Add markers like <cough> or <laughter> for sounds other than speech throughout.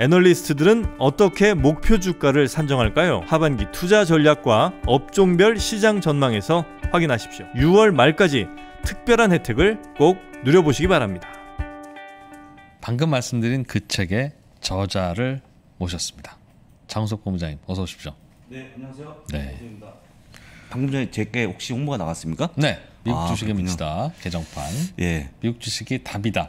애널리스트들은 어떻게 목표 주가를 산정할까요? 하반기 투자 전략과 업종별 시장 전망에서 확인하십시오. 6월 말까지 특별한 혜택을 꼭 누려보시기 바랍니다. 방금 말씀드린 그 책의 저자를 모셨습니다. 장석 본부장님 어서 오십시오. 네, 안녕하세요. 네. 방금 전에 제게 혹시 홍보가 나갔습니까? 네. 미국 아, 주식의 그렇군요. 미치다 개정판. 예. 미국 주식이 답이다.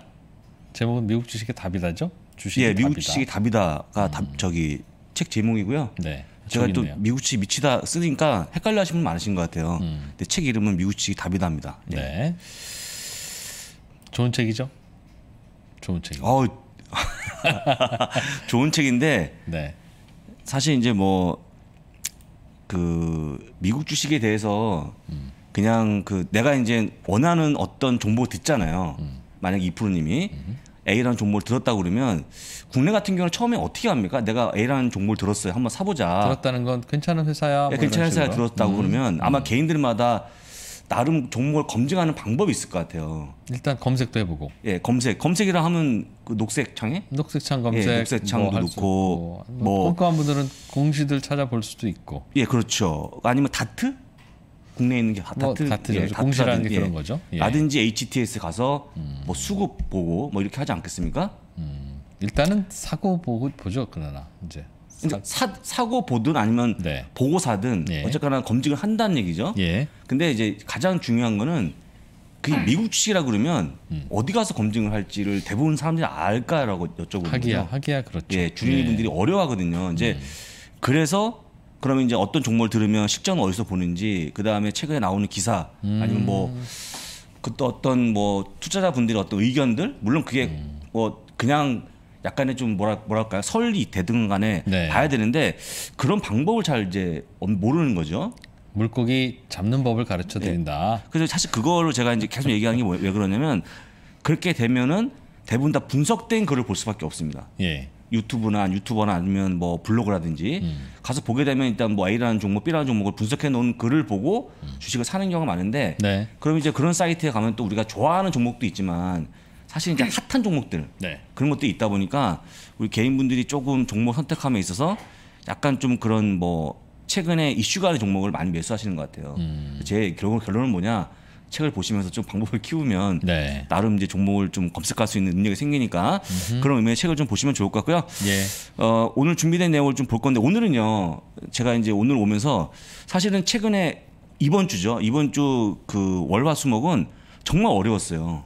제목은 미국 주식의 답이다죠? 주식이 예, 미국 답이다. 주식이 답이다가 음. 답, 저기 책 제목이고요. 네. 제가 또 미국 주식 미치다 쓰니까 헷갈려 하시는 분 많으신 것 같아요. 음. 근데 책 이름은 미국 주식 답이다입니다. 예. 네. 좋은 책이죠? 좋은 책. 어, <laughs> 좋은 책인데 네. 사실 이제 뭐 그 미국 주식에 대해서 음. 그냥 그 내가 이제 원하는 어떤 정보 듣잖아요. 음. 만약 이프로님이 음. A라는 종목을 들었다 고 그러면 국내 같은 경우는 처음에 어떻게 합니까? 내가 A라는 종목을 들었어요. 한번 사보자. 들었다는 건 괜찮은 회사야. 뭐 네, 괜찮은 회사야 들었다고 음. 그러면 아마 음. 개인들마다 나름 종목을 검증하는 방법이 있을 것 같아요. 일단 검색도 해보고. 예, 검색. 검색이라 하면 그 녹색 창에? 녹색 창 예, 검색. 예, 녹색 창도 뭐 넣고. 뭐 꼼꼼한 분들은 공시들 찾아볼 수도 있고. 예, 그렇죠. 아니면 다트? 국내에 있는 게 다트, 뭐, 다트죠. 예, 공시라는 게 예. 그런 거죠. 예. 라든지 HTS 가서 음. 뭐 수급 보고 뭐 이렇게 하지 않겠습니까? 음. 일단은 사고 보고 보죠 그러나 이제 그 사, 사고 보든 아니면 네. 보고 사든 예. 어쨌거나 검증을 한다는 얘기죠. 예. 근데 이제 가장 중요한 거는 그게 음. 미국 주식이라 그러면 음. 어디 가서 검증을 할지를 대부분 사람들이 알까라고 여쭤보는 하기야, 하기야 그렇죠. 예, 주린이분들이 예. 어려워하거든요. 이제 음. 그래서 그러면 이제 어떤 종목을 들으면 실전은 어디서 보는지 그 다음에 최근에 나오는 기사 음. 아니면 뭐 음. 그또 어떤 뭐 투자자분들의 어떤 의견들 물론 그게 음. 뭐 그냥 약간의 좀 뭐라 뭐랄까요 설리 대등간에 네. 봐야 되는데 그런 방법을 잘 이제 모르는 거죠. 물고기 잡는 법을 가르쳐 네. 드린다. 네. 그래서 사실 그거를 제가 이제 계속 얘기하는 게왜 뭐, 그러냐면 그렇게 되면은 대부분 다 분석된 글을 볼 수밖에 없습니다. 예. 유튜브나 유튜버나 아니면 뭐 블로그라든지 음. 가서 보게 되면 일단 뭐 A라는 종목, B라는 종목을 분석해 놓은 글을 보고 음. 주식을 사는 경우가 많은데 네. 그럼 이제 그런 사이트에 가면 또 우리가 좋아하는 종목도 있지만 사실 이제 <laughs> 핫한 종목들 네. 그런 것도 있다 보니까 우리 개인분들이 조금 종목 선택함에 있어서 약간 좀 그런 뭐 최근에 이슈가 되는 종목을 많이 매수하시는 것 같아요. 음. 제 결국 결론은 뭐냐 책을 보시면서 좀 방법을 키우면 네. 나름 이제 종목을 좀 검색할 수 있는 능력이 생기니까 음흠. 그런 의미의 책을 좀 보시면 좋을 것 같고요. 예. 어, 오늘 준비된 내용을 좀 볼 건데 오늘은요 제가 이제 오늘 오면서 사실은 최근에 이번 주죠 이번 주 그 월화수목은 정말 어려웠어요.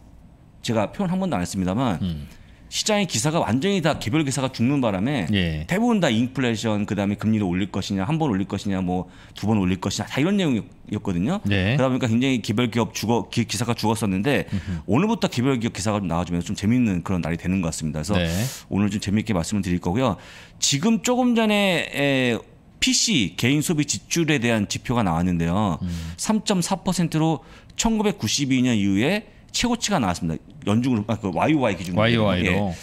제가 표현 한 번도 안 했습니다만. 음. 시장의 기사가 완전히 다 개별 기사가 죽는 바람에 예. 대부분 다 인플레이션 그다음에 금리를 올릴 것이냐 한 번 올릴 것이냐 뭐 두 번 올릴 것이냐 다 이런 내용이었거든요. 예. 그러다 보니까 굉장히 개별 기업 죽어 기, 사가 죽었었는데 으흠. 오늘부터 개별 기업 기사가 좀 나와주면서 좀 재밌는 그런 날이 되는 것 같습니다. 그래서 네. 오늘 좀 재밌게 말씀을 드릴 거고요. 지금 조금 전에 에, PC 개인 소비 지출에 대한 지표가 나왔는데요. 음. 3.4%로 1992년 이후에 최고치가 나왔습니다. 연중으로 아, 그 YOY 기준으로. YOY로. 예.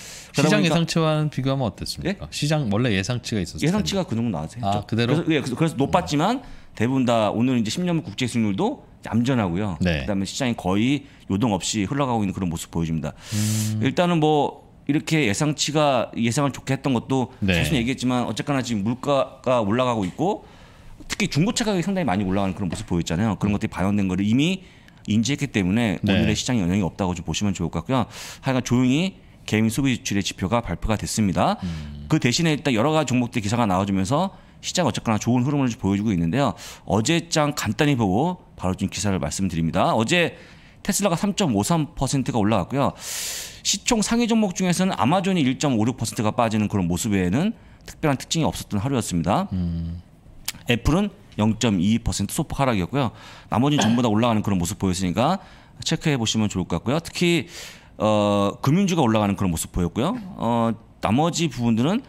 시장 예상치와는 비교하면 어땠습니까? 예? 시장 원래 예상치가 있었어요. 예상치가 텐데. 그 정도 나왔죠. 아 그렇죠? 그대로. 그래서, 예, 그래서, 그래서 높았지만 대부분 다 오늘 이제 10년 국제 수익률도 얌전하고요. 네. 그다음에 시장이 거의 요동 없이 흘러가고 있는 그런 모습 보여집니다 음. 일단은 뭐 이렇게 예상치가 예상을 좋게 했던 것도 네. 사실 얘기했지만 어쨌거나 지금 물가가 올라가고 있고 특히 중고차 가격이 상당히 많이 올라가는 그런 모습 보였잖아요. 그런 음. 것들이 반영된 거를 이미 인지했기 때문에 네. 오늘의 시장에 영향이 없다고 좀 보시면 좋을 것 같고요. 하여간 조용히 개인 소비 지출의 지표가 발표가 됐습니다. 음. 그 대신에 일단 여러 가지 종목들 기사가 나와주면서 시장 어쨌거나 좋은 흐름을 보여주고 있는데요. 어제 장 간단히 보고 바로 좀 기사를 말씀드립니다. 어제 테슬라가 3.53%가 올라갔고요. 시총 상위 종목 중에서는 아마존이 1.56%가 빠지는 그런 모습 외에는 특별한 특징이 없었던 하루였습니다. 음. 애플은 0 2 소폭 하락이었고요. 나머지는 전부 다 올라가는 그런 모습 보였으니까 체크해 보시면 좋을 것 같고요. 특히 어, 금융주가 올라가는 그런 모습 보였고요. 어, 나머지 부분들은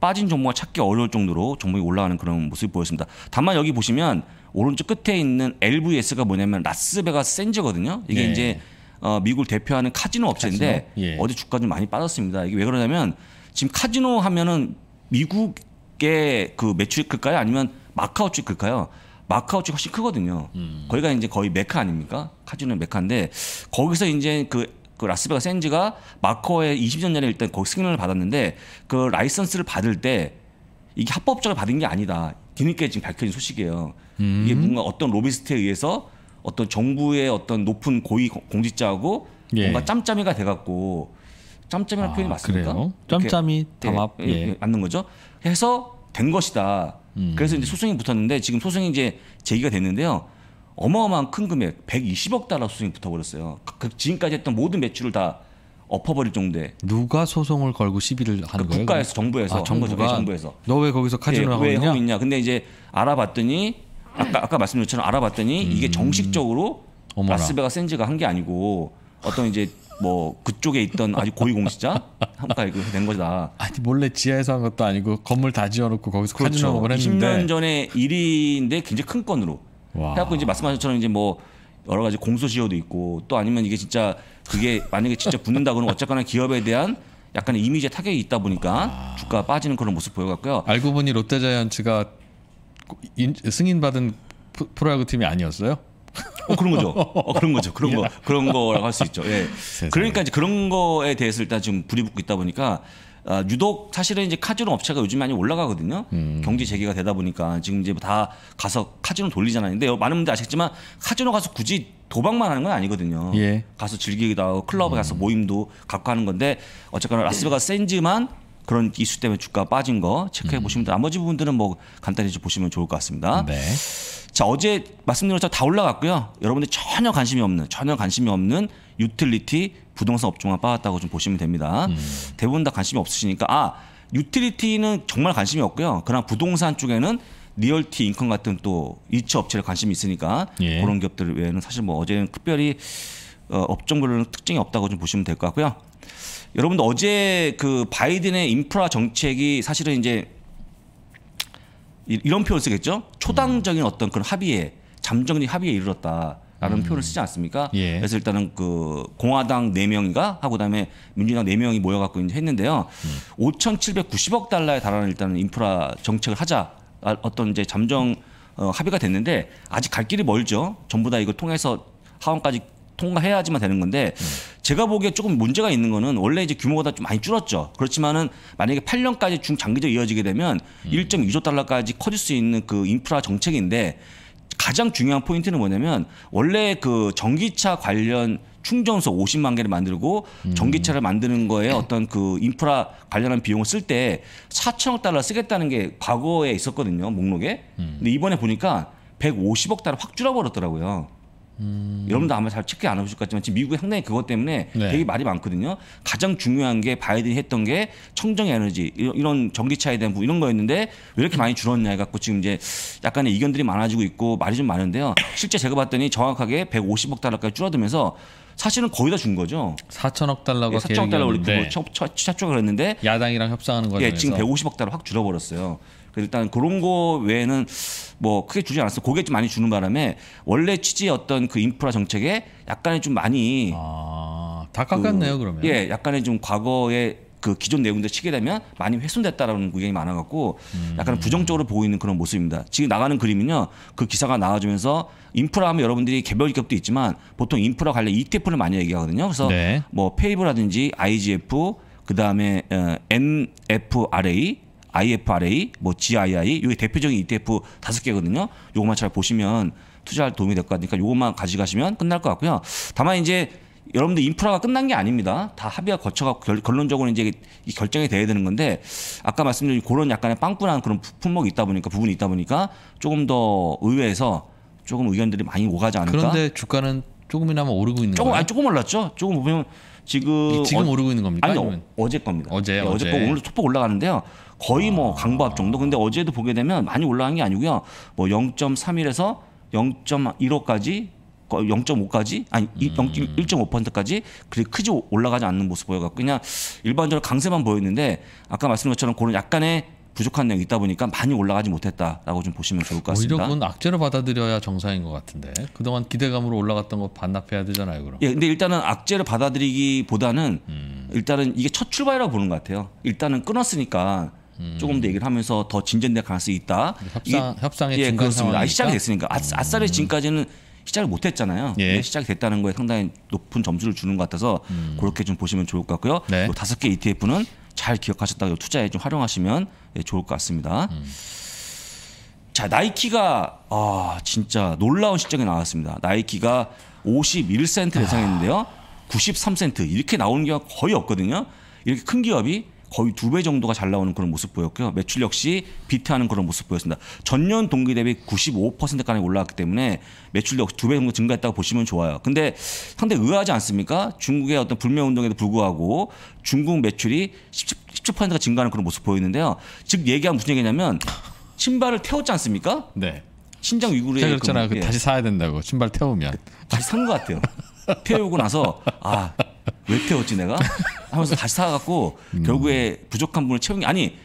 빠진 종목을 찾기 어려울 정도로 종목이 올라가는 그런 모습이 보였습니다. 다만 여기 보시면 오른쪽 끝에 있는 LVS가 뭐냐면 라스베가스 센즈거든요. 이게 네. 이제 어, 미국을 대표하는 카지노 업체인데 카지노? 예. 어제 주가 좀 많이 빠졌습니다. 이게 왜 그러냐면 지금 카지노 하면은 미국의 그 매출액일까요? 아니면 마카오 쪽글까요 마카오 쪽 훨씬 크거든요. 음. 거기가 이제 거의 메카 아닙니까? 카지노 메카인데 거기서 이제 그, 그 라스베가 센즈가 마카오에 20년 전에 일단 거기 승인을 받았는데 그 라이선스를 받을 때 이게 합법적으로 받은 게 아니다. 뒤늦게 지금 밝혀진 소식이에요. 음. 이게 뭔가 어떤 로비스트에 의해서 어떤 정부의 어떤 높은 고위 공직자하고 예. 뭔가 짬짬이가 돼갖고 짬짬이라는 아, 표현이 맞습니까? 그래요? 짬짬이 담합 예, 예, 예. 맞는 거죠. 해서 된 것이다. 음. 그래서 이제 소송이 붙었는데 지금 소송이 이제 제기가 됐는데요. 어마어마한 큰 금액 120억 달러 소송이 붙어버렸어요. 그, 그 지금까지 했던 모든 매출을 다 엎어버릴 정도에 누가 소송을 걸고 시비를 하는 그 국가에서 정부에서 아, 정부가 정부에서 너 왜 거기서 카지노 네, 예, 하고 있냐? 근데 이제 알아봤더니 아까 아까 말씀드린 것처럼 알아봤더니 음. 이게 정식적으로 라스베가센즈가 한 게 아니고 어떤 이제 뭐 그쪽에 있던 아주 고위공시자 한가 이거 된 거다. 아니 몰래 지하에서 한 것도 아니고 건물 다 지어놓고 거기서 그렇죠. 카지노 뭐 업을 했는데 20년 전에 일인데 굉장히 큰 건으로. 와. 해갖고 이제 말씀하신 것처럼 이제 뭐 여러 가지 공소시효도 있고 또 아니면 이게 진짜 그게 만약에 진짜 붙는다 그러면 어쨌거나 기업에 대한 약간의 이미지의 타격이 있다 보니까 아. 주가가 빠지는 그런 모습 보여갖고요. 알고 보니 롯데자이언츠가 인, 승인받은 프로야구 팀이 아니었어요? 어, 그런 거죠. 어, 그런 거죠. 그런 거 <laughs> 예. 그런 거라고 할 수 있죠. 예. 그러니까 이제 그런 거에 대해서 일단 지금 불이 붙고 있다 보니까 아, 유독 사실은 이제 카지노 업체가 요즘 많이 올라가거든요. 음. 경제 재개가 되다 보니까 지금 이제 다 가서 카지노 돌리잖아요. 근데 많은 분들 아시겠지만 카지노 가서 굳이 도박만 하는 건 아니거든요. 예. 가서 즐기기도 하고 클럽에 음. 가서 모임도 갖고 하는 건데 어쨌거나 라스베가스 샌즈만 그런 이슈 때문에 주가 빠진 거 체크해 음. 보시면 나머지 부분들은 뭐 간단히 좀 보시면 좋을 것 같습니다. 네. 자 어제 말씀드린 것처럼 다 올라갔고요. 여러분들 전혀 관심이 없는 전혀 관심이 없는 유틸리티 부동산 업종만 빠졌다고 좀 보시면 됩니다. 음. 대부분 다 관심이 없으시니까 아 유틸리티는 정말 관심이 없고요. 그러나 부동산 쪽에는 리얼티 인컴 같은 또이치업체를 관심이 있으니까 예. 그런 기업들 외에는 사실 뭐 어제는 특별히 어, 업종별로는 특징이 없다고 좀 보시면 될 것 같고요. 여러분들 어제 그 바이든의 인프라 정책이 사실은 이제 이런 표현 쓰겠죠? 초당적인 어떤 그런 합의에 잠정리 합의에 이르렀다. 라는 음. 표현을 쓰지 않습니까? 예. 그래서 일단은 그 공화당 4명인가 하고 그다음에 민주당 4명이 모여 갖고 이제 했는데요. 음. 5,790억 달러에 달하는 일단은 인프라 정책을 하자. 아, 어떤 이제 잠정 어, 합의가 됐는데 아직 갈 길이 멀죠. 전부 다이걸 통해서 하원까지 통과해야지만 되는 건데 음. 제가 보기에 조금 문제가 있는 거는 원래 이제 규모가 좀 많이 줄었죠. 그렇지만은 만약에 8년까지 중장기적으로 이어지게 되면 음. 1.2조 달러까지 커질 수 있는 그 인프라 정책인데 가장 중요한 포인트는 뭐냐면 원래 그 전기차 관련 충전소 50만 개를 만들고 음. 전기차를 만드는 거에 어떤 그 인프라 관련한 비용을 쓸 때 4천억 달러 쓰겠다는 게 과거에 있었거든요 목록에. 음. 근데 이번에 보니까 150억 달러 확 줄어버렸더라고요. 음. 여러분도 아마 잘 체크 안해실것 같지만 지금 미국이 상당히 그것 때문에 네. 되게 말이 많거든요. 가장 중요한 게 바이든이 했던 게 청정 에너지 이런 전기차에 대한 이런 거였는데 왜 이렇게 많이 줄었냐 해갖고 지금 이제 약간의 이견들이 많아지고 있고 말이 좀 많은데요. 실제 제가 봤더니 정확하게 150억 달러까지 줄어들면서 사실은 거의 다 준 거죠. 4천억 달러가 예, 4천억 달러 올리고 네. 첫, 첫, 첫, 첫, 첫 그랬는데 야당이랑 협상하는 거에 예, 지금 150억 달러 확 줄어버렸어요. 그 일단 그런 거 외에는 뭐 크게 주지 않았어. 고게 좀 많이 주는 바람에 원래 취지의 어떤 그 인프라 정책에 약간의 좀 많이 아, 다 깎았네요, 그, 러면 예, 약간의 좀 과거의 그 기존 내용들 치게 되면 많이 훼손됐다라는 의견이 많아갖고 음. 약간 부정적으로 보고 있는 그런 모습입니다. 지금 나가는 그림은요, 그 기사가 나와주면서 인프라 하면 여러분들이 개별 기업도 있지만 보통 인프라 관련 ETF를 많이 얘기하거든요. 그래서 네. 뭐 페이브라든지 IGF, 그 다음에 어, NFRA, IFRA, 뭐 GII, 이게 대표적인 ETF 다섯 개거든요. 요것만 잘 보시면 투자할 도움이 될 것 같으니까 요것만 가져가시면 끝날 것 같고요. 다만 이제 여러분들 인프라가 끝난 게 아닙니다. 다 합의가 거쳐갖고 결, 론적으로 이제 결정이 돼야 되는 건데 아까 말씀드린 그런 약간의 빵꾸난 그런 품목이 있다 보니까 부분이 있다 보니까 조금 더 의외에서 조금 의견들이 많이 오가지 않을까. 그런데 주가는 조금이나마 오르고 있는 거예요. 조금 조금 올랐죠. 조금 보면 지금 지금 어, 오르고 있는 겁니까? 아니 아니면... 어제 겁니다. 어제 네, 어제 거 오늘 초폭 올라가는데요. 거의 뭐 아... 뭐 강보합 정도. 근데 어제도 보게 되면 많이 올라간 게 아니고요. 뭐 0.31에서 0.15까지 0.5까지 아니 음. 1.5%까지 그리 크지 올라가지 않는 모습 보여갖고 그냥 일반적으로 강세만 보였는데 아까 말씀드린 것처럼 그런 약간의 부족한 내용이 있다 보니까 많이 올라가지 못했다라고 좀 보시면 좋을 것 같습니다. 오히려 그건 악재로 받아들여야 정상인 것 같은데 그동안 기대감으로 올라갔던 거 반납해야 되잖아요. 그럼. 예, 근데 일단은 악재를 받아들이기보다는 음. 일단은 이게 첫 출발이라고 보는 것 같아요. 일단은 끊었으니까 음. 조금 더 얘기를 하면서 더 진전될 가능성이 있다. 협상, 이게, 협상의 예, 그렇습니다. 아, 시작이 됐으니까 아, 음. 아싸리 지금까지는 시작을 못했잖아요. 예. 시작이 됐다는 거에 상당히 높은 점수를 주는 것 같아서 음. 그렇게 좀 보시면 좋을 것 같고요. 네. 다섯 개 ETF는 잘 기억하셨다가 투자에 좀 활용하시면 예, 좋을 것 같습니다. 음. 자, 나이키가 아, 진짜 놀라운 실적이 나왔습니다. 나이키가 51센트 예상했는데요. 93센트 이렇게 나오는 경우가 거의 없거든요. 이렇게 큰 기업이 거의 두 배 정도가 잘 나오는 그런 모습 보였고요. 매출 역시 비트하는 그런 모습 보였습니다. 전년 동기 대비 9 5까지 올라왔기 때문에 매출 역시 두 배 정도 증가했다고 보시면 좋아요. 근데 상당히 의아하지 않습니까? 중국의 어떤 불매운동에도 불구하고 중국 매출이 17%가 증가하는 그런 모습 보였는데요. 즉얘기하면 무슨 얘기냐면 신발을 태웠지 않습니까? 네. 신장 위구르에 그 그, 뭐, 다시 예. 사야 된다고 신발 태우면 그 다시 산 것 같아요. 태우고 나서 아왜 태웠지 내가? 하면서 다시 사갖고 음. 결국에 부족한 분을 채운 게 아니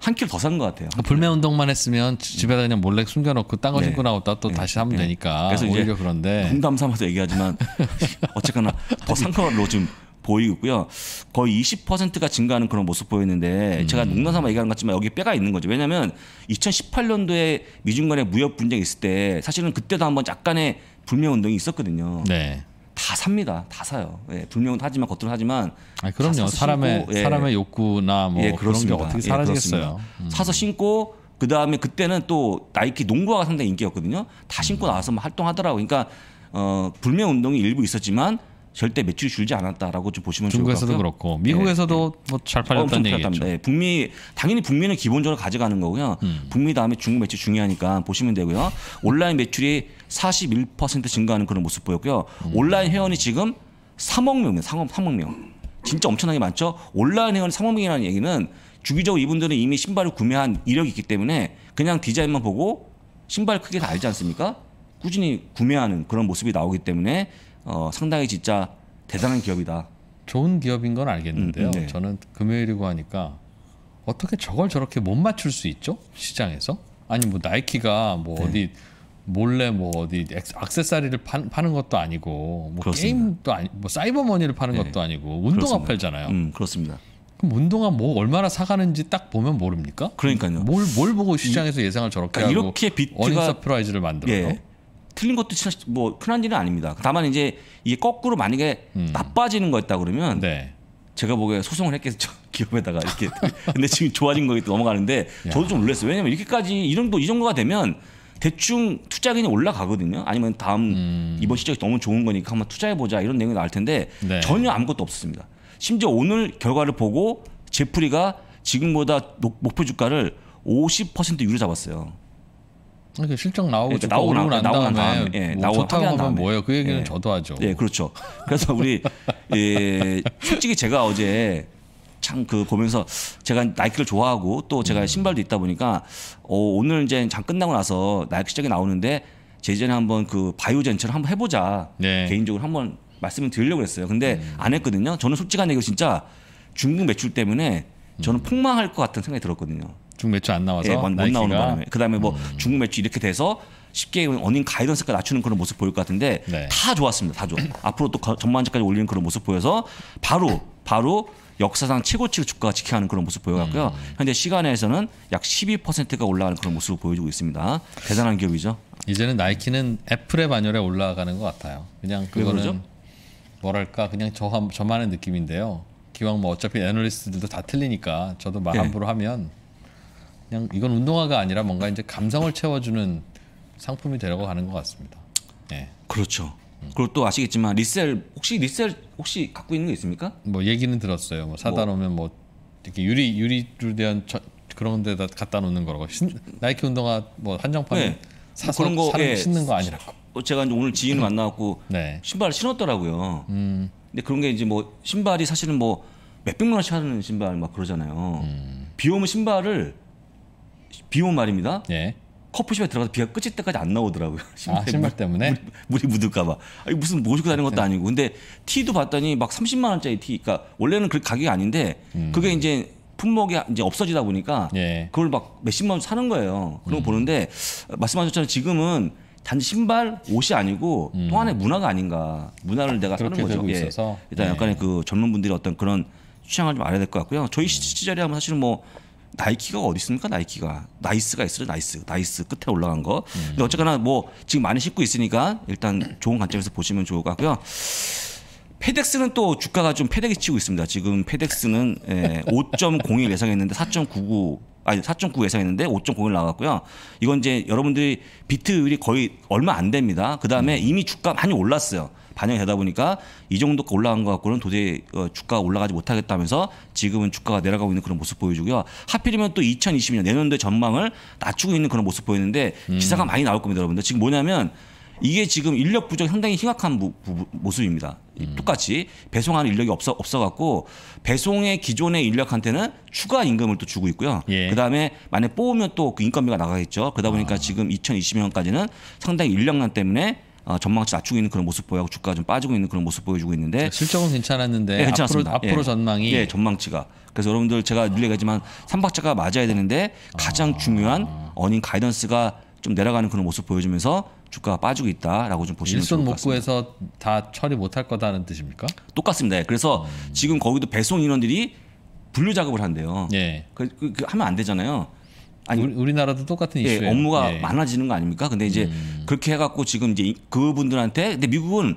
한 킬 더 산 것 같아요. 그러니까 불매 운동만 했으면 집에다 그냥 몰래 숨겨놓고 딴거 네. 신고 나왔다 또 네. 다시 하면 네. 되니까. 그래서 오히려 이제 그런데 농담 삼아서 얘기하지만 <laughs> 어쨌거나 더산 걸로 지금 보이고 있고요. 거의 20%가 증가하는 그런 모습 보였는데 음. 제가 농담 삼아 얘기하는 것 같지만 여기 뼈가 있는 거죠. 왜냐하면 2018년도에 미중 간의 무역 분쟁이 있을 때 사실은 그때도 한번 약간의 불매 운동이 있었거든요. 네. 다 삽니다. 다 사요. 예, 불명은 하지만 겉으로 하지만 아 그럼요. 사람의 예. 사람의 욕구나 뭐 예, 그런 게 어떻게 예, 사라지겠어요. 음. 사서 신고 그 다음에 그때는 또 나이키 농구화가 상당히 인기였거든요. 다 음. 신고 나와서 막 활동하더라고. 그러니까 어, 불명 운동이 일부 있었지만 절대 매출이 줄지 않았다라고 좀 보시면 중국에서도 그렇고 예, 미국에서도 예, 뭐잘 팔렸다는 얘기죠. 네, 예, 북미 당연히 북미는 기본적으로 가져가는 거고요. 음. 북미 다음에 중국 매출 중요하니까 보시면 되고요. 온라인 매출이 41% 증가하는 그런 모습 보였고요. 음. 온라인 회원이 지금 3억 명이에요. 3억, 3억 명. 진짜 엄청나게 많죠. 온라인 회원 3억 명이라는 얘기는 주기적으로 이분들은 이미 신발을 구매한 이력이 있기 때문에 그냥 디자인만 보고 신발 크게 다 알지 않습니까? 꾸준히 구매하는 그런 모습이 나오기 때문에 어, 상당히 진짜 대단한 기업이다. 좋은 기업인 건 알겠는데요. 음, 음 네. 저는 금요일이고 하니까 어떻게 저걸 저렇게 못 맞출 수 있죠? 시장에서? 아니 뭐 나이키가 뭐 네. 어디 몰래 뭐 어디 액세서리를 파, 는 것도 아니고 뭐 게임도 아니 뭐 사이버머니를 파는 네. 것도 아니고 운동화 그렇습니다. 팔잖아요. 음, 그렇습니다. 그럼 운동화 뭐 얼마나 사가는지 딱 보면 모릅니까? 그러니까요. 뭘, 뭘 보고 시장에서 이, 예상을 저렇게 그러니까 하고 이렇게 비트가 어린 서프라이즈를 만들어요. 예. 틀린 것도 뭐 흔한 일은 아닙니다. 다만 이제 이게 거꾸로 만약에 음. 나빠지는 거였다 그러면 네. 제가 보기에 소송을 했겠죠 <laughs> 기업에다가 이렇게 근데 지금 좋아진 거기 넘어가는데 저도 좀 놀랐어요. 왜냐면 이렇게까지 이 정도 이 정도가 되면 대충 투자 금이 올라가거든요. 아니면 다음 음. 이번 실적이 너무 좋은 거니까 한번 투자해 보자 이런 내용이 나올 텐데 네. 전혀 아무것도 없었습니다. 심지어 오늘 결과를 보고 제프리가 지금보다 목표 주가를 50% 유로 잡았어요. 이렇게 실적 나오고 그러니까 나오고 나, 난 나오고 다음에, 다음에 예, 뭐 나오고 좋다 다음에. 뭐예요? 그 얘기는 예. 저도 하죠. 예, 그렇죠. 그래서 우리 <laughs> 예, 솔직히 제가 어제 참그 보면서 제가 나이키를 좋아하고 또 제가 음. 신발도 있다 보니까 어, 오늘 이제 장 끝나고 나서 나이키 시장에 나오는데 제전에 한번 그 바이오젠처럼 한번 해보자 네. 개인적으로 한번 말씀을 드리려고 그랬어요 근데 음. 안 했거든요. 저는 솔직한 얘기로 진짜 중국 매출 때문에 음. 저는 폭망할 것 같은 생각이 들었거든요. 중국 매출 안 나와서 예, 못, 뭐, 못 나오는 바람에 그다음에 뭐 음. 중국 매출 이렇게 돼서 쉽게 어닝 가이던스가 낮추는 그런 모습 보일 것 같은데 네. 다 좋았습니다. 다 좋아. 앞으로 또 전망치까지 올리는 그런 모습 보여서 바로 바로 역사상 최고치를 주가가 직행하는 그런 모습 보여갔고요. 음. 현재 시간에서는 약 12%가 올라가는 그런 모습을 보여주고 있습니다. 대단한 기업이죠. 이제는 나이키는 애플의 반열에 올라가는 것 같아요. 그냥 그거는 뭐랄까 그냥 저 저만의 느낌인데요. 기왕 뭐 어차피 애널리스트들도 다 틀리니까 저도 말 예. 함부로 예. 하면 그냥 이건 운동화가 아니라 뭔가 이제 감성을 채워주는 상품이 되려고 하는 것 같습니다. 예. 그렇죠. 그리고 또 아시겠지만 리셀 혹시 리셀 혹시 갖고 있는 거 있습니까? 뭐 얘기는 들었어요. 뭐 사다 뭐. 놓으면 뭐 이렇게 유리 유리를 대한 저, 그런 데다 갖다 놓는 거라고 신, 나이키 운동화 뭐 한정판에 네. 사서 그런 거 예. 신는 거 아니라고. 어, 제가 오늘 지인을 <laughs> 만나갖고 네. 신발을 신었더라고요. 음. 근데 그런 게 이제 뭐 신발이 사실은 뭐 몇백만 원씩 하는 신발 막 그러잖아요. 음. 비 오면 신발을 비 오면 말입니다. 예. 커프숍에 들어가서 비가 끝일 때까지 안 나오더라고요. 신발, <laughs> 아, 신발 때문에 물이, 물이 묻을까봐. 아니, 무슨 모시고 다니는 것도 네. 아니고. 근데 티도 봤더니 막 30만 원짜리 티. 그러니까 원래는 그 가격이 아닌데 음. 그게 이제 품목이 이제 없어지다 보니까 예. 그걸 막 몇십만 원 사는 거예요. 그런 거 음. 보는데 말씀하셨잖아요. 지금은 단지 신발 옷이 아니고 음. 또 하나의 문화가 아닌가 문화를 내가 사는 거죠. 예. 있어서. 일단 예. 약간의 그 젊은 분들이 어떤 그런 취향을 좀 알아야 될 것 같고요. 저희 시절에 하면 사실은 뭐 나이키가 어디 있습니까? 나이키가 나이스가 있어요. 나이스, 나이스 끝에 올라간 거. 음. 근데 어쨌거나 뭐 지금 많이 씹고 있으니까 일단 좋은 관점에서 보시면 좋을 것 같고요. 페덱스는 또 주가가 좀 페덱이 치고 있습니다. 지금 페덱스는 예, 5.01 <laughs> 예상했는데 4.99 아니 4.9 예상했는데 5.01 나왔고요. 이건 이제 여러분들이 비트율이 거의 얼마 안 됩니다. 그 다음에 음. 이미 주가 많이 올랐어요. 반영이 되다 보니까 이 정도 올라간 것 같고는 도저히 어, 주가가 올라가지 못하겠다면서 지금은 주가가 내려가고 있는 그런 모습 보여주고요. 하필이면 또 2022년 내년도 전망을 낮추고 있는 그런 모습 보이는데 음. 기사가 많이 나올 겁니다, 여러분들. 지금 뭐냐면 이게 지금 인력 부족 상당히 심각한 부, 부, 모습입니다. 음. 똑같이 배송하는 인력이 없어 없어갖고 배송의 기존의 인력한테는 추가 임금을 또 주고 있고요. 예. 그다음에 만약 뽑으면 또그 인건비가 나가겠죠. 그러다 보니까 아. 지금 2020년까지는 상당히 인력난 때문에 어, 전망치 낮추고 있는 그런 모습 보여고 주가 좀 빠지고 있는 그런 모습 보여주고 있는데 실적은 괜찮았는데 네, 앞으로, 앞으로 예. 전망이 예, 전망치가 그래서 여러분들 제가 늘 얘기하지만 삼박자가 맞아야 되는데 가장 중요한 어닝 가이던스가 좀 내려가는 그런 모습 보여주면서 주가가 빠지고 있다라고 좀 보시면 좋을 것 같습니다. 일손 목구에서 다 처리 못할 거다는 뜻입니까? 똑같습니다. 예, 그래서 음. 지금 거기도 배송 인원들이 분류 작업을 한대요. 예. 그, 그, 그 하면 안 되잖아요. 아니 우리나라도 똑같은 예, 이슈예요. 예, 업무가 예. 많아지는 거 아닙니까? 근데 이제 음. 그렇게 해갖고 지금 이제 그분들한테 근데 미국은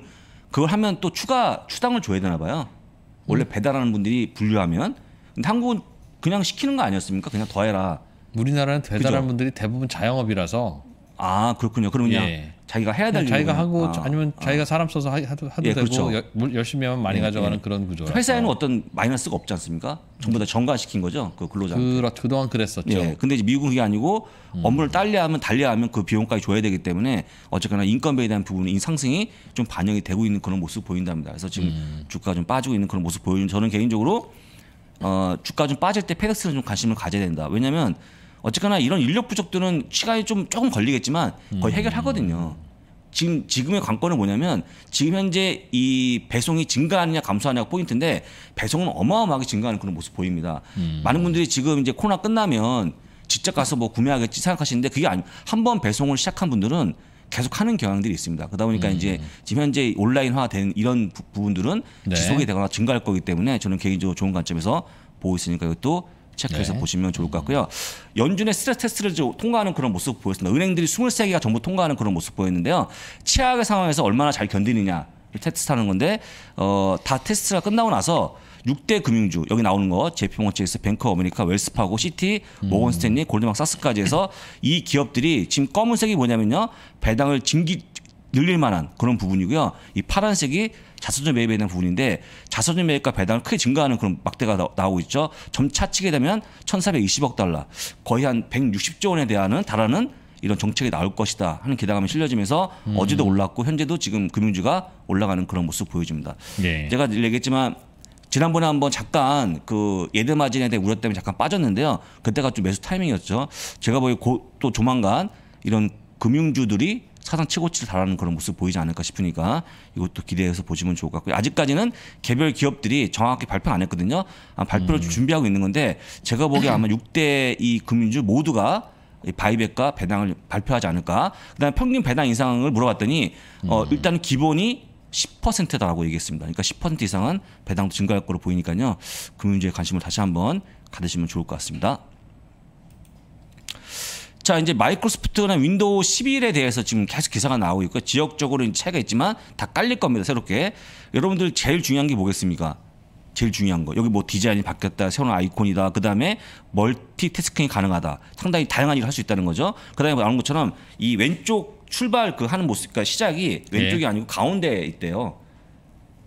그걸 하면 또 추가 추당을 줘야 되나 봐요. 원래 음. 배달하는 분들이 분류하면 근데 한국은 그냥 시키는 거 아니었습니까? 그냥 더 해라. 우리나라는 배달하는 분들이 대부분 자영업이라서 아 그렇군요. 그럼 그냥 예. 자기가 해야 될 자기가 하고 아, 니면 자기가 사람 써서 하, 하도 하도 예, 되고 그렇죠. 여, 열심히 하면 많이 예, 가져가는 예. 그런 구조. 회사에는 어떤 마이너스가 없지 않습니까? 전부 다 전가시킨 거죠 그 근로자. 그렇 그동안 그랬었죠. 예, 근데 이제 미국은 그게 아니고 음. 업무를 딸려하면 달려하면 그 비용까지 줘야 되기 때문에 어쨌거나 인건비에 대한 부분이 상승이 좀 반영이 되고 있는 그런 모습 보인답니다. 그래서 지금 음. 주가좀 빠지고 있는 그런 모습 보여주는 저는 개인적으로 어, 주가 좀 빠질 때 페덱스는 좀 관심을 가져야 된다. 왜냐하면 어쨌거나 이런 인력 부족들은 시간이 좀 조금 걸리겠지만 거의 음. 해결하거든요. 지금 지금의 관건은 뭐냐면 지금 현재 이 배송이 증가하느냐 감소하느냐 가 포인트인데 배송은 어마어마하게 증가하는 그런 모습 보입니다. 음. 많은 분들이 지금 이제 코로나 끝나면 직접 가서 뭐 구매하겠지 생각하시는데 그게 아니 한번 배송을 시작한 분들은 계속 하는 경향들이 있습니다. 그러다 보니까 음. 이제 지금 현재 온라인화된 이런 부, 분들은 네. 지속이 되거나 증가할 거기 때문에 저는 개인적으로 좋은 관점에서 보고 있으니까 이것도 체크해서 네. 보시면 좋을 것 음. 같고요. 연준의 스트레스 테스트를 통과하는 그런 모습 보였습니다. 은행들이 23개가 전부 통과하는 그런 모습 보였는데요. 최악의 상황에서 얼마나 잘 견디느냐 테스트하는 건데 어, 다 테스트가 끝나고 나서 6대 금융주 여기 나오는 거 제피모건체에서 뱅크 어메리카 웰스파고 시티 음. 모건스탠리 골드망사스까지 해서 이 기업들이 지금 검은색이 뭐냐면요 배당을 증기 늘릴 만한 그런 부분이고요. 이 파란색이 자서전 매입에 대한 부분인데 자서전 매입과 배당을 크게 증가하는 그런 막대가 나, 오고 있죠. 점차 치게 되면 1,420억 달러 거의 한 160조 원에 대한 달하는 이런 정책이 나올 것이다 하는 기대감이 실려지면서 음. 어제도 올랐고 현재도 지금 금융주가 올라가는 그런 모습 보여집니다. 네. 제가 늘 얘기했지만 지난번에 한번 잠깐 그 예대 마진에 대한 우려 때문에 잠깐 빠졌는데요. 그때가 좀 매수 타이밍이었죠. 제가 보기에 고, 또 조만간 이런 금융주들이 사상 최고치를 달하는 그런 모습 보이지 않을까 싶으니까 이것도 기대해서 보시면 좋을 것 같고요. 아직까지는 개별 기업들이 정확히 발표 안 했거든요. 아, 발표를 음. 준비하고 있는 건데 제가 보기에 아마 6대 <clears throat> 이 금융주 모두가 바이백과 배당을 발표하지 않을까. 그다음에 평균 배당 인상을 물어봤더니 어, 음. 일단 기본이 10%다라고 얘기했습니다. 그러니까 10% 이상은 배당도 증가할 것으로 보이니까요. 금융주에 관심을 다시 한번 가지시면 좋을 것 같습니다. 자, 이제 마이크로소프트나 윈도우 11에 대해서 지금 계속 기사가 나오고 있고 지역적으로 는 차이가 있지만 다 깔릴 겁니다. 새롭게. 여러분들 제일 중요한 게 뭐겠습니까? 제일 중요한 거. 여기 뭐 디자인이 바뀌었다. 새로운 아이콘이다. 그다음에 멀티태스킹이 가능하다. 상당히 다양한 일을 할 수 있다는 거죠. 그다음에 나온 것처럼 이 왼쪽 출발 그 하는 모습 그러니까 시작이 왼쪽이 네. 아니고 가운데 있대요.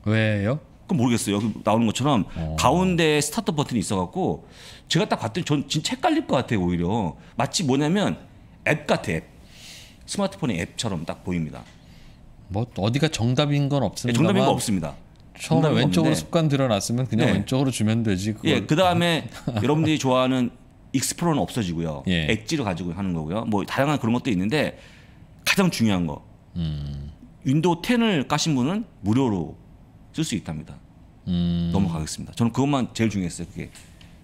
왜요? 그럼 모르겠어요. 나오는 것처럼 어. 가운데 스타트 버튼이 있어갖고 제가 딱 봤더니 전 진짜 헷갈릴 것 같아요 오히려 마치 뭐냐면 앱 같아 앱 스마트폰의 앱처럼 딱 보입니다. 뭐 어디가 정답인 건 없습니다. 네, 정답인 건 없습니다. 처음에 왼쪽으로 없는데. 습관 들어놨으면 그냥 네. 왼쪽으로 주면 되지. 그 예, 그 다음에 <laughs> 여러분들이 좋아하는 익스플로는 없어지고요. 예. 엣지를 가지고 하는 거고요. 뭐 다양한 그런 것도 있는데 가장 중요한 거. 음. 윈도우 10을 까신 분은 무료로 쓸수 있답니다. 음. 넘어가겠습니다. 저는 그것만 제일 중요했어요. 그게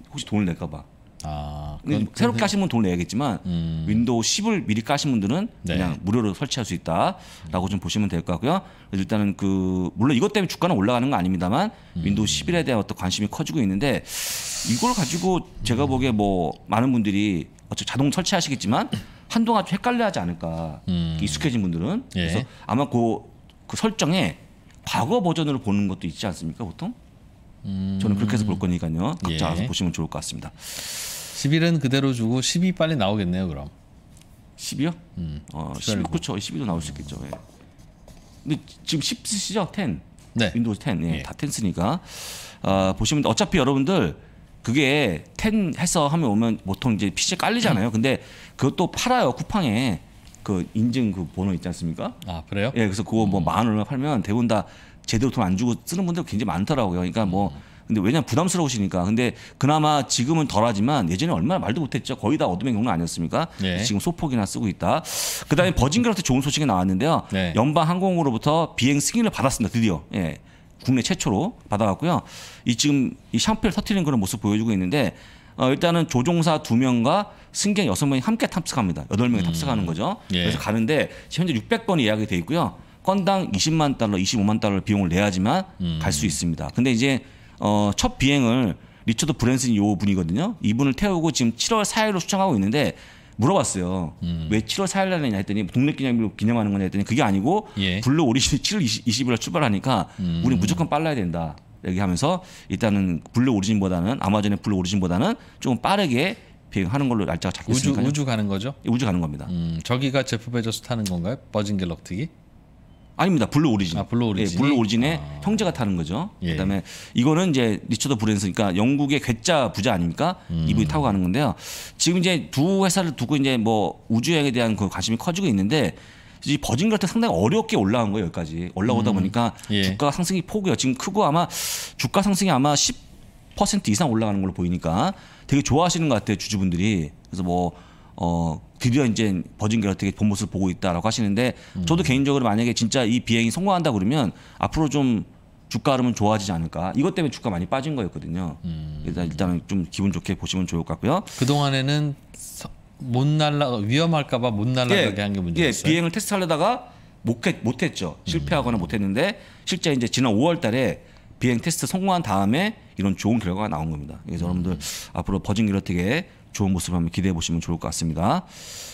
혹시 돈을 낼까봐. 아, 그건, 새롭게 그건... 하신 분 돈을 내야겠지만 음. 윈도우 10을 미리 까신 분들은 네. 그냥 무료로 설치할 수 있다라고 좀 보시면 될 것 같고요. 일단은 그 물론 이것 때문에 주가는 올라가는 건 아닙니다만 음. 윈도우 11에 대한 어떤 관심이 커지고 있는데 이걸 가지고 제가 보기에 뭐 많은 분들이 어차 피 자동 설치하시겠지만 한동안 헷갈려하지 않을까 음. 익숙해진 분들은 예. 그래서 아마 그, 그 설정에 과거 버전으로 보는 것도 있지 않습니까 보통? 음... 저는 그렇게 해서 볼 거니까요. 각자 예. 알아서 보시면 좋을 것 같습니다. 11은 그대로 주고 12 빨리 나오겠네요 그럼. 1 0요 음, 어, 12, 그렇죠. 12도 나올 수 있겠죠. 예. 근데 지금 10 쓰시죠? 10. 네. 윈도우 10. 예, 예. 다10 쓰니까. 어, 보시면 어차피 여러분들 그게 10 해서 하면 오면 보통 이제 PC에 깔리잖아요. <laughs> 근데 그것도 팔아요. 쿠팡에. 그 인증 그 번호 있지 않습니까? 아 그래요? 예, 그래서 그거 뭐만 음. 얼마 팔면 대부분 다 제대로 돈 안 주고 쓰는 분들 굉장히 많더라고요. 그러니까 뭐 음. 근데 왜냐 면 부담스러우시니까. 근데 그나마 지금은 덜하지만 예전에 얼마나 말도 못했죠. 거의 다 어둠의 경로 아니었습니까? 예. 지금 소폭이나 쓰고 있다. 그다음에 음. 버진그라스 좋은 소식이 나왔는데요. 네. 연방 항공으로부터 비행 승인을 받았습니다. 드디어. 예. 국내 최초로 받아갔고요. 이 지금 이 샴페를 터트리는 그런 모습 보여주고 있는데 어, 일단은 조종사 두 명과 승객 여섯 명이 함께 탑승합니다. 여덟 명이 음. 탑승하는 거죠. 예. 그래서 가는데 현재 600번 예약이 돼 있고요. 건당 20만 달러, 25만 달러 비용을 내야지만 음. 갈수 있습니다. 근데 이제 어, 첫 비행을 리처드 브랜슨 요 분이거든요. 이분을 태우고 지금 7월 4일로 수정하고 있는데 물어봤어요. 음. 왜 7월 4일 날이냐 했더니 독립기념일로 기념하는 거냐 했더니 그게 아니고 예. 블루 오리진이 7월 20, 일날 출발하니까 음. 우리 무조건 빨라야 된다. 얘기하면서 일단은 블루 오리진보다는 아마존의 블루 오리진보다는 조금 빠르게 비행하는 걸로 날짜가 잡혔으니까 우주 우주 가는 거죠? 예, 우주 가는 겁니다. 음, 저기가 제프 베조스 타는 건가요? 버진 갤럭틱이? 아닙니다. 블루 오리진. 아, 블루 오리진. 예, 블루 오리진의 아. 형제가 타는 거죠. 예. 그다음에 이거는 이제 리처드 브랜스니까 그러니까 영국의 괴짜 부자 아닙니까? 음. 이분이 타고 가는 건데요. 지금 이제 두 회사를 두고 이제 뭐 우주여행에 대한 그 관심이 커지고 있는데 이 버진 같은 상당히 어렵게 올라온 거예요 여기까지 올라오다 음. 보니까 예. 주가 상승이 폭이요 지금 크고 아마 주가 상승이 아마 10% 이상 올라가는 걸로 보이니까 되게 좋아하시는 것 같아요 주주분들이 그래서 뭐 어, 드디어 이제 버진 결합되게 본 모습을 보고 있다라고 하시는데 음. 저도 개인적으로 만약에 진짜 이 비행이 성공한다 그러면 앞으로 좀 주가 흐름은 좋아지지 않을까. 이것 때문에 주가 많이 빠진 거였거든요. 음. 일단 일단은 좀 기분 좋게 보시면 좋을 것 같고요. 그 동안에는 못 날라 위험할까봐 못 날라가게 예, 한게 문제였어요. 예, 비행을 테스트하려다가 못못 했죠. 실패하거나 음. 못 했는데 실제 이제 지난 5월 달에 비행 테스트 성공한 다음에 이런 좋은 결과가 나온 겁니다. 그래서 음. 여러분들 앞으로 버진 기러트게 좋은 모습 한번 기대해 보시면 좋을 것 같습니다.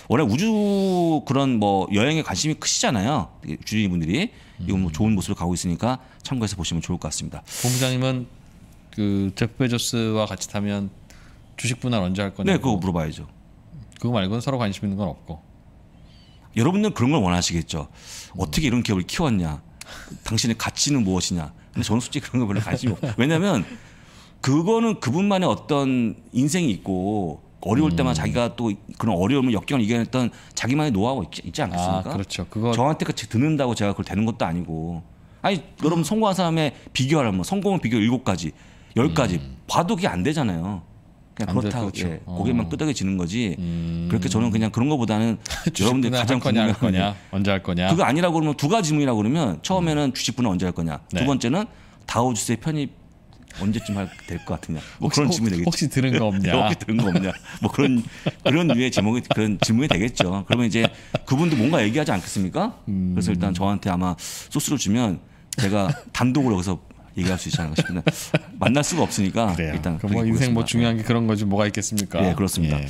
원래 우주 그런 뭐 여행에 관심이 크시잖아요. 주주님분들이 이건 뭐 음. 좋은 모습을 가고 있으니까 참고해서 보시면 좋을 것 같습니다. 본부장님은 그 제프 베조스와 같이 타면 주식 분할 언제 할 건데? 네, 그거 물어봐야죠. 그거 말고는 서로 관심 있는 건 없고. 여러분들은 그런 걸 원하시겠죠. 어떻게 이런 기업을 키웠냐. 당신의 가치는 무엇이냐. 근데 저는 솔직히 그런 거 별로 관심이 없어요. 왜냐하면 그거는 그분만의 어떤 인생이 있고 어려울 음. 때만 자기가 또 그런 어려움을 역경을 이겨냈던 자기만의 노하우가 있지, 있지 않겠습니까? 아, 그렇죠. 그거 저한테 같이 듣는다고 제가 그걸 되는 것도 아니고 아니 여러분 성공한 사람의 비교하라면 성공을 비교 일곱 가지 열가지 음. 봐도 그게 안 되잖아요. 그냥 네, 그렇다. 고 그, 예, 어. 고개만 끄덕여지는 거지. 음. 그렇게 저는 그냥 그런 거보다는 <laughs> 여러분들 이 가장 거냐 할 거냐 언제 할 거냐 그거 아니라고 그러면 두 가지 질문이라고 그러면 처음에는 음. 주식분은 언제 할 거냐 네. 두 번째는 다우주스의 편입 언제쯤 될 것 같으냐 뭐 혹시, 그런 질문이 되겠죠 혹시 들은 거 없냐 <laughs> 혹시 들은 거 없냐 뭐 그런 그런 류의 제목이 그런 질문이 되겠죠 그러면 이제 그분도 뭔가 얘기하지 않겠습니까 음. 그래서 일단 저한테 아마 소스를 주면 제가 단독으로 여기서 얘기할 수 있지 않을까 싶은데 <laughs> 만날 수가 없으니까 그래요. 일단 그럼 뭐 인생 보뭐 중요한 게 그런 거지 뭐가 있겠습니까? 예, 그렇습니다. 예.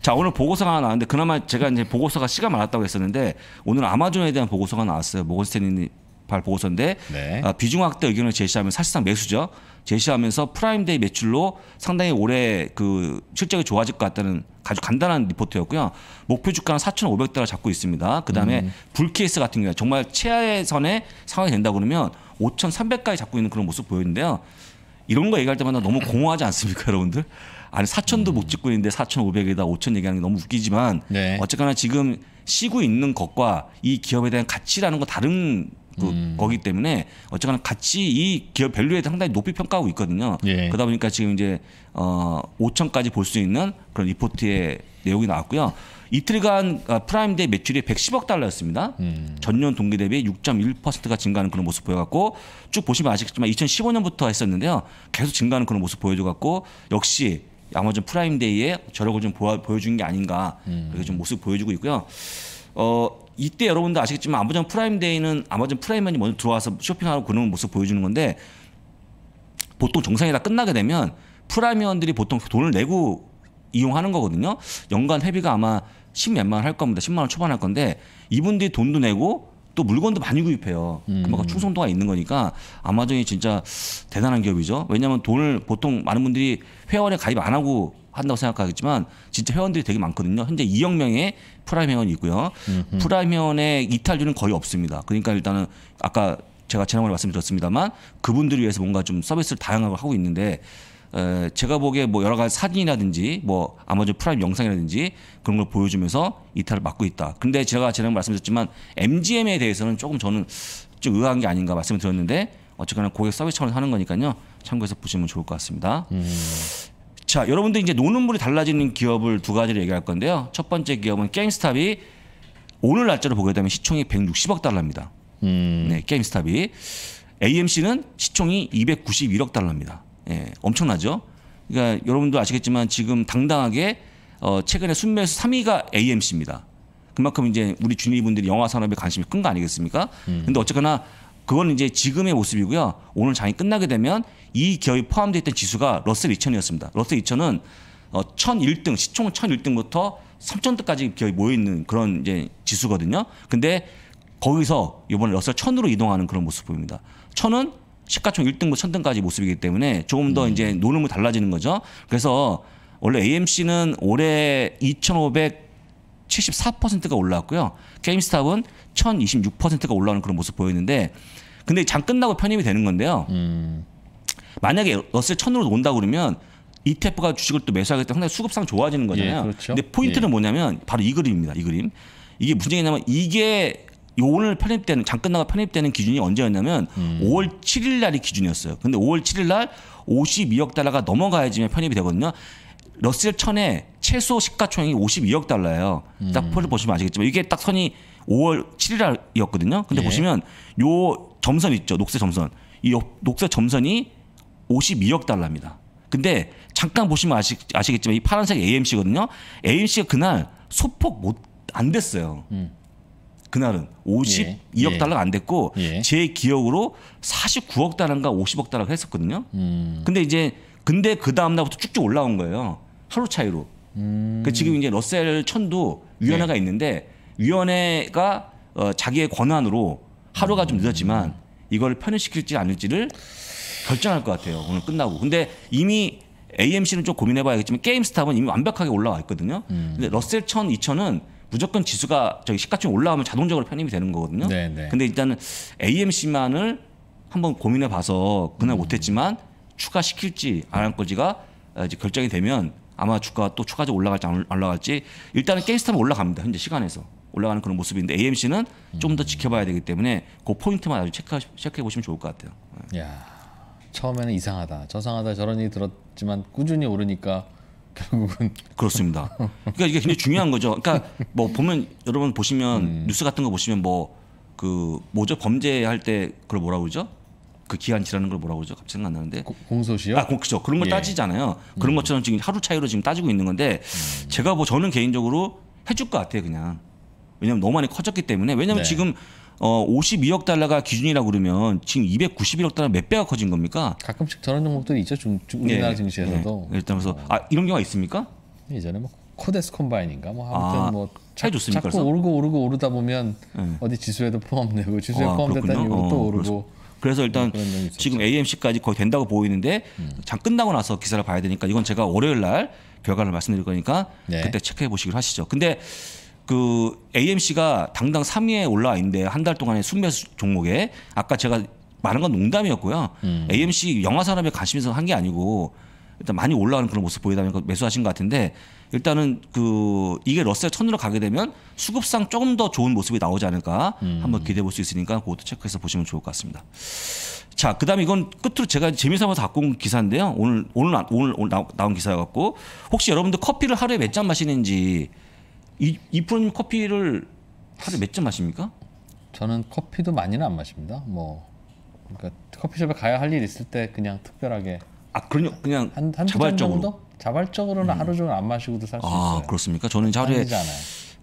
자 오늘 보고서가 하나 나왔는데 그나마 제가 이제 보고서가 시간 많았다고 했었는데 오늘 아마존에 대한 보고서가 나왔어요. 모건스탠리 발 보고서인데 네. 아, 비중 확대 의견을 제시하면 사실상 매수죠. 제시하면서 프라임데이 매출로 상당히 올해 그 실적이 좋아질 것 같다는 아주 간단한 리포트였고요. 목표 주가는 4,500달러 잡고 있습니다. 그다음에 음. 불 케이스 같은 경우 정말 최하의 선에 상황이 된다 그러면 5,300까지 잡고 있는 그런 모습 보였는데요. 이런 거 얘기할 때마다 너무 공허하지 않습니까, 여러분들? 아니 4천도 음. 못 찍고 있는데 4,500에다 5천 얘기하는 게 너무 웃기지만 네. 어쨌거나 지금 쉬고 있는 것과 이 기업에 대한 가치라는 거 다른 그 음. 거기 때문에 어쨌거나 같이 이 기업 밸류에 상당히 높이 평가하고 있거든요. 예. 그러다 보니까 지금 이제 어 5천까지 볼 수 있는 그런 리포트의 내용이 나왔고요. 이틀간 어, 프라임데이 매출이 110억 달러였습니다. 음. 전년 동기 대비 6.1%가 증가하는 그런 모습 보여갖고 쭉 보시면 아시겠지만 2015년부터 했었는데요. 계속 증가하는 그런 모습 보여줘갖고 역시 아마존 프라임데이에 저력을 좀 보아, 보여준 게 아닌가 음. 이렇게 좀 모습 보여주고 있고요. 어, 이때 여러분도 아시겠지만 아마존 프라임데이는 아마존 프라임만이 먼저 들어와서 쇼핑하고 그런 모습 보여주는 건데 보통 정상이 다 끝나게 되면 프라이원들이 보통 돈을 내고 이용하는 거거든요. 연간 회비가 아마 십몇만 원할 겁니다. 십만 원 초반 할 건데 이분들이 돈도 내고 또 물건도 많이 구입해요. 음. 그만큼 충성도가 있는 거니까 아마존이 진짜 대단한 기업이죠. 왜냐하면 돈을 보통 많은 분들이 회원에 가입 안 하고 한다고 생각하겠지만 진짜 회원들이 되게 많거든요. 현재 2억 명의 프라임 회원이 있고요. 음흠. 프라임 회원의 이탈률은 거의 없습니다. 그러니까 일단은 아까 제가 지난번에 말씀드렸습니다만 그분들을 위해서 뭔가 좀 서비스를 다양하게 하고 있는데 에, 제가 보기에 뭐 여러 가지 사진이라든지 뭐 아마존 프라임 영상이라든지 그런 걸 보여주면서 이탈을 막고 있다. 근데 제가 지난 번 말씀드렸지만 MGM에 대해서는 조금 저는 좀 의아한 게 아닌가 말씀을 드렸는데 어쨌거나 고객 서비스 차원에서 하는 거니까요. 참고해서 보시면 좋을 것 같습니다. 음. 자, 여러분들 이제 노는 물이 달라지는 기업을 두 가지를 얘기할 건데요. 첫 번째 기업은 게임스탑이 오늘 날짜로 보게 되면 시총이 160억 달러입니다. 음. 네, 게임스탑이 AMC는 시총이 291억 달러입니다. 예, 엄청나죠. 그러니까 여러분도 아시겠지만 지금 당당하게 어, 최근에 순매수 3위가 AMC입니다. 그만큼 이제 우리 주니분들이 영화 산업에 관심이 큰 거 아니겠습니까? 음. 근데 어쨌거나 그건 이제 지금의 모습이고요. 오늘 장이 끝나게 되면 이 기업이 포함되어 있던 지수가 러셀 2000이었습니다. 러셀 2000은 어, 1001등, 시총 1001등부터 3000등까지 기업이 모여있는 그런 이제 지수거든요. 근데 거기서 이번에 러셀 1000으로 이동하는 그런 모습 보입니다. 1000은 시가총 1등급 1000등까지 모습이기 때문에 조금 더 음. 이제 노름이 달라지는 거죠. 그래서 원래 AMC는 올해 2574%가 올라왔고요. 게임스탑은 1026%가 올라오는 그런 모습 보였는데 근데 장 끝나고 편입이 되는 건데요. 음. 만약에 러셀 1000으로 온다 그러면 ETF가 주식을 또 매수하기 때문에 상당히 수급상 좋아지는 거잖아요. 예, 그렇죠. 근데 포인트는 예. 뭐냐면 바로 이 그림입니다. 이 그림. 이게 무슨 얘기냐면 이게 요 오늘 편입되는 잠깐 나가 편입되는 기준이 언제였냐면 음. 5월 7일 날이 기준이었어요. 근데 5월 7일 날 52억 달러가 넘어가야지 만 편입이 되거든요. 러셀 천의 최소 시가총액이 52억 달러예요. 음. 딱 표를 보시면 아시겠지만 이게 딱 선이 5월 7일이었거든요. 날 근데 예. 보시면 요 점선 있죠. 녹색 점선. 이 녹색 점선이 52억 달러입니다. 근데 잠깐 보시면 아시, 아시겠지만 이 파란색 AMC거든요. AMC가 그날 소폭 못 안 됐어요. 음. 그날은 52억 예. 달러가 안 됐고 예. 제 기억으로 49억 달러인가 50억 달러가 했었거든요. 음. 근데 이제 근데 그 다음 날부터 쭉쭉 올라온 거예요. 하루 차이로. 음. 그 지금 이제 러셀 천도 위원회가 예. 있는데 위원회가 어, 자기의 권한으로 하루가 좀 음. 늦었지만 이걸 편입시킬지 않을지를 결정할 것 같아요. 오늘 끝나고. 근데 이미 AMC는 좀 고민해봐야겠지만 게임스탑은 이미 완벽하게 올라와 있거든요. 음. 근데 러셀 천, 이천은 무조건 지수가 저기 시가총 올라가면 자동적으로 편입이 되는 거거든요. 네네. 네. 근데 일단은 AMC만을 한번 고민해 봐서 그날 음. 못했지만 추가시킬지 안 할 거지가 이제 결정이 되면 아마 주가 또 추가적으로 올라갈지 안 올라갈지 일단은 게임스탑은 올라갑니다 현재 시간에서 올라가는 그런 모습인데 AMC는 좀더 음. 지켜봐야 되기 때문에 그 포인트만 아주 체크 체크해 보시면 좋을 것 같아요. 네. 야 처음에는 이상하다 저상하다 저런 일이 들었지만 꾸준히 오르니까 결국은 그렇습니다. 그러니까 이게 굉장히 중요한 거죠. 그러니까 뭐 보면 여러분 보시면 음. 뉴스 같은 거 보시면 뭐 그 뭐죠 범죄할 때 그걸 뭐라고 그러죠? 그 기한치라는 걸 뭐라고 그러죠? 갑자기 생각 나는데 공소시효? 아, 그죠 그런 걸 예. 따지잖아요. 그런 음. 것처럼 지금 하루 차이로 지금 따지고 있는 건데 음. 제가 뭐 저는 개인적으로 해줄 것 같아요, 그냥. 왜냐면 너무 많이 커졌기 때문에 왜냐면 네. 지금 어 52억 달러가 기준이라 고 그러면 지금 291억 달러 몇 배가 커진 겁니까? 가끔씩 저런 종목들이 있죠. 중, 중 네. 우리나라 예, 증시에서도. 예. 일단 그래서 아 이런 경우가 있습니까? 예전에 뭐 코데스 컴바인인가 뭐 아무튼 아, 뭐 차이 좋습니까? 자꾸 그래서? 오르고 오르고 오르다 보면 예. 어디 지수에도 포함되고 지수에 아, 포함됐다는 이유 어, 오르고 그렇소. 그래서 일단 뭐 지금 AMC까지 거의 된다고 보이는데 음. 장 끝나고 나서 기사를 봐야 되니까 이건 제가 월요일 날 결과를 말씀드릴 거니까 네. 그때 체크해 보시기로 하시죠. 근데 그 AMC가 당당 3위에 올라와 있는데 한 달 동안의 순매 종목에 아까 제가 말한 건 농담이었고요. 음. AMC 영화 산업에 관심 있어서 한 게 아니고 일단 많이 올라가는 그런 모습 보이다 보니 매수하신 것 같은데 일단은 그 이게 러셀 천으로 가게 되면 수급상 조금 더 좋은 모습이 나오지 않을까 음. 한번 기대해 볼 수 있으니까 그것도 체크해서 보시면 좋을 것 같습니다. 자, 그다음에 이건 끝으로 제가 재미삼아서 갖고 온 기사인데요. 오늘 오늘 오늘, 오늘 나온 기사여 갖고 혹시 여러분들 커피를 하루에 몇 잔 마시는지 이, 이프로님 커피를 하루에 몇 잔 마십니까? 저는 커피도 많이는 안 마십니다. 뭐 그러니까 커피숍에 가야 할 일 있을 때 그냥 특별하게 아 그냥 그냥 한, 한 자발적으로 정도? 자발적으로는 음. 하루 종일 안 마시고도 살수 아, 있어요. 아 그렇습니까? 저는 하루에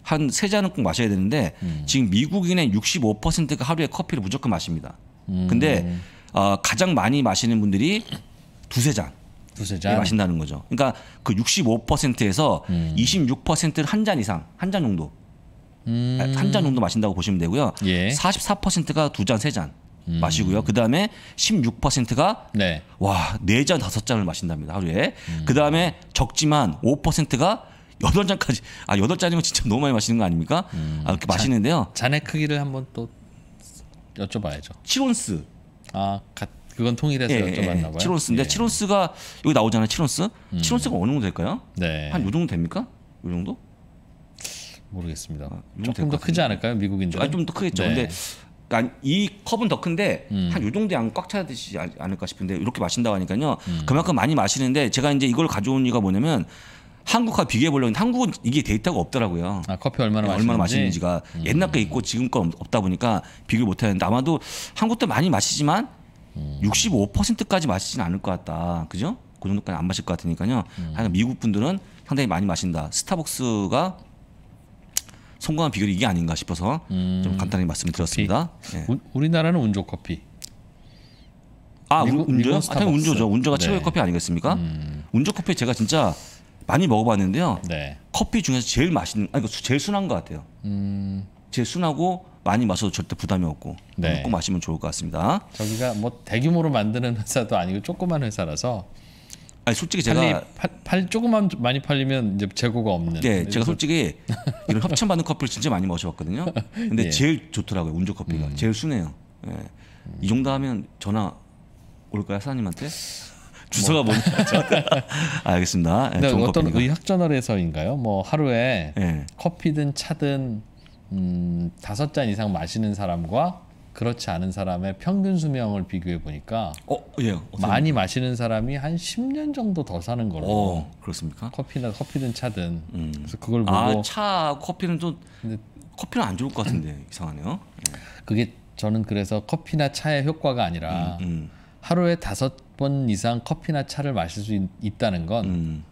한 세 잔은 꼭 마셔야 되는데 음. 지금 미국인의 65%가 하루에 커피를 무조건 마십니다. 음. 근데 어, 가장 많이 마시는 분들이 두세 잔. 두잔 네, 마신다는 거죠. 그러니까 그 65%에서 음. 26%를 한 잔 이상 한 잔 정도 네, 음. 한잔 정도 마신다고 보시면 되고요. 예. 44%가 두 잔, 세잔 음. 마시고요. 그 다음에 16%가 네. 와, 네 잔, 다섯 잔을 마신답니다. 하루에. 음. 그 다음에 적지만 5%가 여덟 잔까지 아, 여덟 잔이면 진짜 너무 많이 마시는 거 아닙니까? 음. 아, 그렇게 마시는데요. 잔의 크기를 한번 또 여쭤봐야죠. 7온스. 아, 가, 그건 통일해서 예, 예, 여쭤봤나 봐요. 치론스인데 예. 치론스가 여기 나오잖아요. 치론스. 음. 치론스가 어느 정도 될까요? 네. 한요 정도 됩니까? 요 정도? 모르겠습니다. 아, 조금 더 크지 않을까요? 미국인들? 아, 좀 더 크겠죠. 네. 근데 그러니까 이 컵은 더 큰데 음. 한요 정도 양 꽉차야되지 않을까 싶은데 이렇게 마신다고 하니까요. 음. 그만큼 많이 마시는데 제가 이제 이걸 가져온 이유가 뭐냐면 한국과 비교해 보려면 한국은 이게 데이터가 없더라고요. 아, 커피 얼마나 예, 마시는지? 얼마나 마시는지가 음. 옛날 거 있고 지금 거 없다 보니까 비교 못 하는데 아마도 한국도 많이 마시지만 음. 65%까지 마시진 않을 것 같다. 그죠? 그 정도까지 안 마실 것 같으니까요. 음. 미국 분들은 상당히 많이 마신다. 스타벅스가 성공한 비결이 이게 아닌가 싶어서 음. 좀 간단히 말씀을 드렸습니다. 네. 우, 예. 리나라는 운조 커피. 아 운조요? 아, 운조죠. 운조가 네. 최고의 커피 아니겠습니까? 음. 운조 커피 제가 진짜 많이 먹어봤는데요. 네. 커피 중에서 제일 맛있는, 아니 그 제일 순한 것 같아요. 음. 제 순하고 많이 마셔도 절대 부담이 없고 네. 꼭 마시면 좋을 것 같습니다. 저기가 뭐 대규모로 만드는 회사도 아니고 조그만 회사라서 아니 솔직히 제가 팔 팔, 조금만 많이 팔리면 이제 재고가 없는. 네, 제가 솔직히 이런 협찬 받는 커피를 진짜 많이 마셔봤거든요. 근데 <laughs> 예. 제일 좋더라고요 운조 커피가 음. 제일 순해요. 예. 음. 이 정도 하면 전화 올까요 사장님한테? 뭐. 주소가 뭐. 뭐냐? <laughs> 알겠습니다. 네, 어떤 커피니까. 의학 저널에서인가요? 뭐 하루에 네. 커피든 차든 음, 다섯 잔 이상 마시는 사람과 그렇지 않은 사람의 평균 수명을 비교해 보니까 어, 예, 많이 마시는 사람이 한 10년 정도 더 사는 거로 어, 그렇습니까? 커피나 커피든 차든 음. 그래서 그걸 아, 보고 아, 차 커피는 좀 근데, 커피는 안 좋을 것 같은데 <clears throat> 이상하네요. 예. 그게 저는 그래서 커피나 차의 효과가 아니라 음, 음. 하루에 다섯 번 이상 커피나 차를 마실 수 있, 다는 건 음.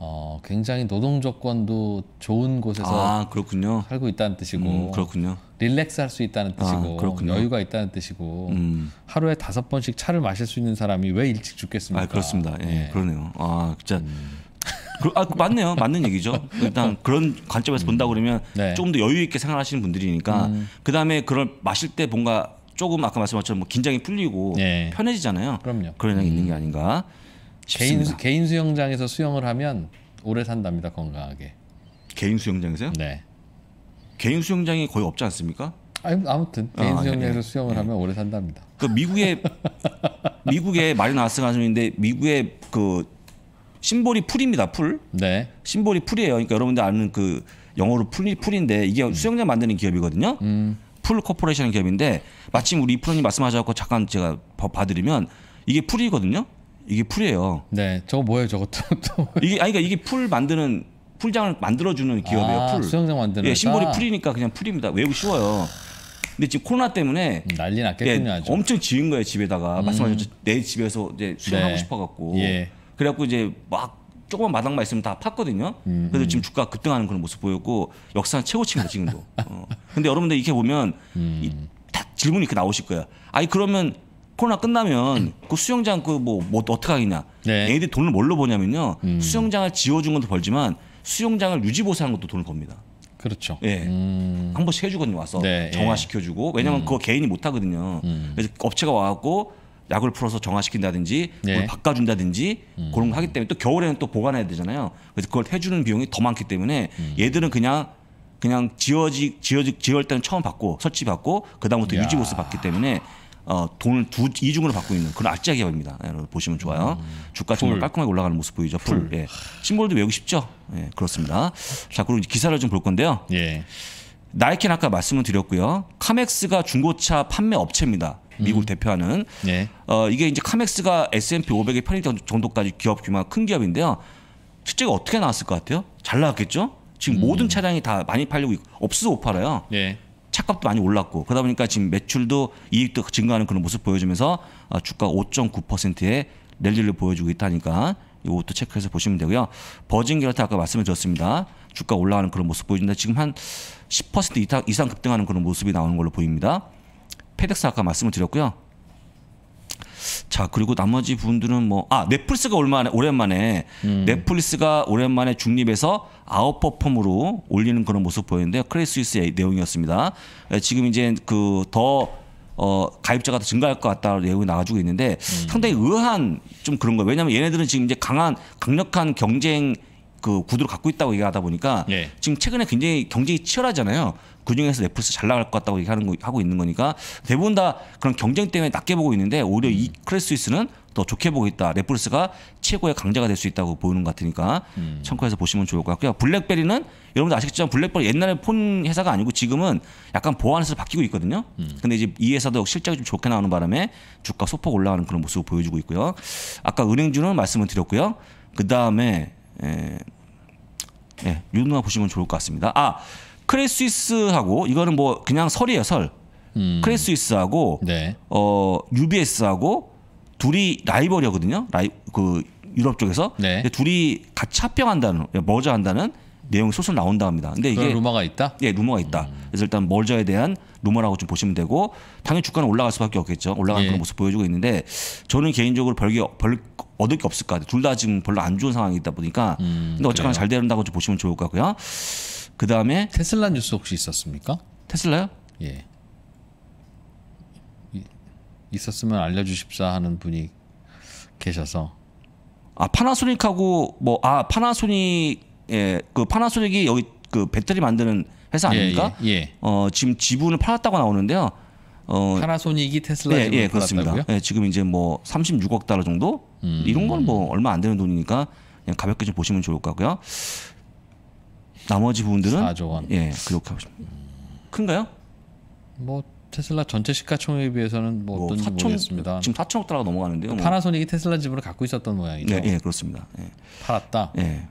어, 굉장히 노동 조건도 좋은 곳에서 아, 그렇군요. 살고 있다는 뜻이고 음, 그렇군요. 릴렉스할 수 있다는 아, 뜻이고 아, 여유가 있다는 뜻이고 음. 하루에 다섯 번씩 차를 마실 수 있는 사람이 왜 일찍 죽겠습니까? 아, 그렇습니다. 예, 예. 그러네요. 아 진짜 음. 그, 아, 그 맞네요. 맞는 얘기죠. 일단 그런 관점에서 음. 본다 고 그러면 네. 조금 더 여유 있게 생각하시는 분들이니까 음. 그 다음에 그런 마실 때 뭔가 조금 아까 말씀하셨처럼 뭐 긴장이 풀리고 예. 편해지잖아요. 그럼요. 그런 음. 있는 게 아닌가. 개인, 개인 수영장에서 수영을 하면 오래 산답니다 건강하게. 개인 수영장에서요? 네. 개인 수영장이 거의 없지 않습니까? 아무튼 아, 개인 아, 수영장에서 네, 수영을 네. 하면 오래 산답니다. 그 미국의 미국의 마리나스 가수인데 미국의 그 심볼이 풀입니다 풀. 네. 심볼이 풀이에요. 그러니까 여러분들 아는 그 영어로 풀이 풀인데 이게 음. 수영장 만드는 기업이거든요. 음. 풀 코퍼레이션 기업인데 마침 우리 이프로님 말씀하셨고 잠깐 제가 봐드리면 이게 풀이거든요. 이게 풀이에요. 네, 저거 뭐예요? 저거 <laughs> 또, 이게 아니 그러니까 이게 풀 만드는 풀장을 만들어주는 기업이에요. 아, 풀 수영장 만드는. 예, 심볼이 풀이니까 그냥 풀입니다. 외우기 쉬워요. 근데 지금 코로나 때문에 음, 난리 났겠군요. 예, 엄청 지은 거예요 집에다가 음. 말씀하셨죠. 내 집에서 이제 수영하고 네. 싶어갖고 예. 그래갖고 이제 막 조그만 마당만 있으면 다 팠거든요. 음. 그래서 지금 주가 급등하는 그런 모습 보였고 역사상 최고치입니다 지금도. 어. 근데 여러분들 이렇게 보면 음. 이, 다 질문이 이렇게 나오실 거예요. 아니 그러면 코로나 끝나면 음. 그 수영장 그뭐 뭐, 뭐 어떻게 하겠냐. 네. 얘네들 돈을 뭘로 버냐면요. 음. 수영장을 지어준 것도 벌지만 수영장을 유지보수하는 것도 돈을 법니다. 그렇죠. 예. 음. 한 번씩 해주거든요. 와서 네, 정화시켜주고 예. 왜냐면 음. 그거 개인이 못 하거든요. 음. 그래서 업체가 와갖고 약을 풀어서 정화시킨다든지 네. 뭘 바꿔준다든지 음. 그런 거 하기 때문에 또 겨울에는 또 보관해야 되잖아요. 그래서 그걸 해주는 비용이 더 많기 때문에 음. 얘들은 그냥 그냥 지어지 지어지 지을 때는 처음 받고 설치 받고 그 다음부터 유지보수 받기 때문에 어, 돈을 두 이중으로 받고 있는 그런 아짜 기업입니다. 예, 여러분 보시면 좋아요. 음. 주가 정말 깔끔하게 올라가는 모습 보이죠. 풀. 풀. 예. 심볼도 외우기 쉽죠. 예, 그렇습니다. 자, 그리고 기사를 좀 볼 건데요. 예. 나이키는 아까 말씀을 드렸고요. 카맥스가 중고차 판매 업체입니다. 미국 음. 대표하는 예. 어, 이게 이제 카맥스가 S&P 5 0 0의 편입된 정도까지 기업 규모가 큰 기업인데요. 실제가 어떻게 나왔을 것 같아요? 잘 나왔겠죠? 지금 음. 모든 차량이 다 많이 팔리고 없어서 못 팔아요. 예. 차값도 많이 올랐고 그러다 보니까 지금 매출도 이익도 증가하는 그런 모습 보여주면서 아, 주가 5.9%의 랠리를 보여주고 있다니까 이것도 체크해서 보시면 되고요. 버진 결타 아까 말씀을 드렸습니다. 주가 올라가는 그런 모습 보여준다. 지금 한 10% 이상 급등하는 그런 모습이 나오는 걸로 보입니다. 페덱스 아까 말씀을 드렸고요. 자 그리고 나머지 분들은 뭐 아 넷플릭스가 얼마나 오랜만에 음. 넷플릭스가 오랜만에 중립에서 아웃퍼폼으로 올리는 그런 모습 보였는데 크레이스위스의 내용이었습니다. 예, 지금 이제 그더 어, 가입자가 더 증가할 것 같다는 내용이 나와주고 있는데 음. 상당히 의아한 좀 그런 거예요. 왜냐하면 얘네들은 지금 이제 강한 강력한 경쟁 그 구도를 갖고 있다고 얘기하다 보니까 예. 지금 최근에 굉장히 경쟁이 치열하잖아요. 그중에서 넷플릭스 잘 나갈 것 같다고 얘기하는 거, 하고 있는 거니까 대부분 다 그런 경쟁 때문에 낮게 보고 있는데 오히려 이 음. 크레스 위스는더 좋게 보고 있다. 넷플릭스가 최고의 강자가 될 수 있다고 보이는 것 같으니까 음. 참고해서 보시면 좋을 것 같고요. 블랙베리는 여러분들 아시겠지만 블랙베리 옛날에 폰 회사가 아니고 지금은 약간 보안에서 바뀌고 있거든요. 음. 근데 이제 이 회사도 실적이 좀 좋게 나오는 바람에 주가 소폭 올라가는 그런 모습을 보여주고 있고요. 아까 은행주는 말씀을 드렸고요. 그 다음에 예, 예, 요 누나 보시면 좋을 것 같습니다. 아 크레스위스하고 이거는 뭐 그냥 설이에요 설. 음. 크레스위스하고 네. 어 UBS하고 둘이 라이벌이거든요. 라이 그 유럽 쪽에서 네. 둘이 같이 합병한다는 머저한다는 내용이 소설 나온다 합니다. 근데 이게 루머가 있다? 예, 루머가 있다. 음. 그래서 일단 멀저에 대한 루머라고 좀 보시면 되고 당연히 주가는 올라갈 수밖에 없겠죠. 올라가는 예. 그런 모습 보여주고 있는데 저는 개인적으로 별게 별 얻을 게 없을 것 같아요. 둘 다 지금 별로 안 좋은 상황이다 있 보니까 음, 근데 어쨌거나 잘 되는다고 좀 보시면 좋을 것 같고요. 그 다음에 테슬라 뉴스 혹시 있었습니까? 테슬라요? 예. 있었으면 알려주십사 하는 분이 계셔서 아 파나소닉하고 뭐 아 파나소닉 예그 파나소닉이 여기 그 배터리 만드는 회사 예, 아닙니까? 예, 예, 예. 어 지금 지분을 팔았다고 나오는데요. 어 파나소닉이 테슬라 예, 예 그렇습니다. 예, 지금 이제 뭐 36억 달러 정도 음. 이런 건 뭐 얼마 안 되는 돈이니까 그냥 가볍게 좀 보시면 좋을 것 같고요. 나머지 부분들은 4조 원. 예, 그렇게 하고 싶습니다. 음. 큰가요? 뭐 테슬라 전체 시가총액에 비해서는 뭐, 뭐 어떤지 4천, 모르겠습니다. 지금 4천억 달러 넘어가는데요. 뭐. 파나소닉이 테슬라 지분을 갖고 있었던 모양이죠. 네, 예, 그렇습니다. 예. 팔았다. 예.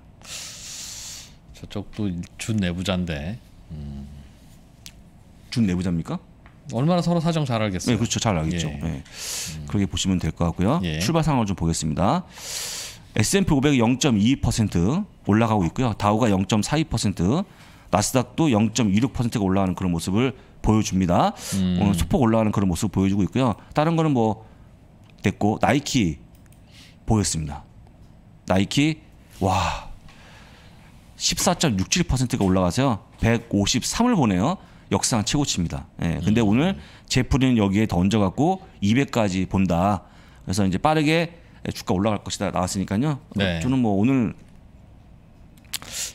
저쪽도 준 내부자인데. 음. 준 내부자입니까? 얼마나 서로 사정 잘 알겠어요. 네, 그렇죠. 잘 알겠죠. 예. 예. 음. 그렇게 보시면 될 것 같고요. 예. 출발 상황을 좀 보겠습니다. S&P 500이 0.22% 올라가고 있고요. 다우가 0.42%, 나스닥도 0.26%가 올라가는 그런 모습을 보여줍니다. 음. 오늘 소폭 올라가는 그런 모습 을 보여주고 있고요. 다른 거는 뭐 됐고 나이키 보였습니다. 나이키 와 14.67%가 올라가서 153을 보네요. 역상 최고치입니다. 예. 근데 음. 오늘 제프리는 여기에 던져갖고 200까지 본다. 그래서 이제 빠르게 예, 주가 올라갈 것이다 나왔으니까요. 네. 뭐 저는 뭐 오늘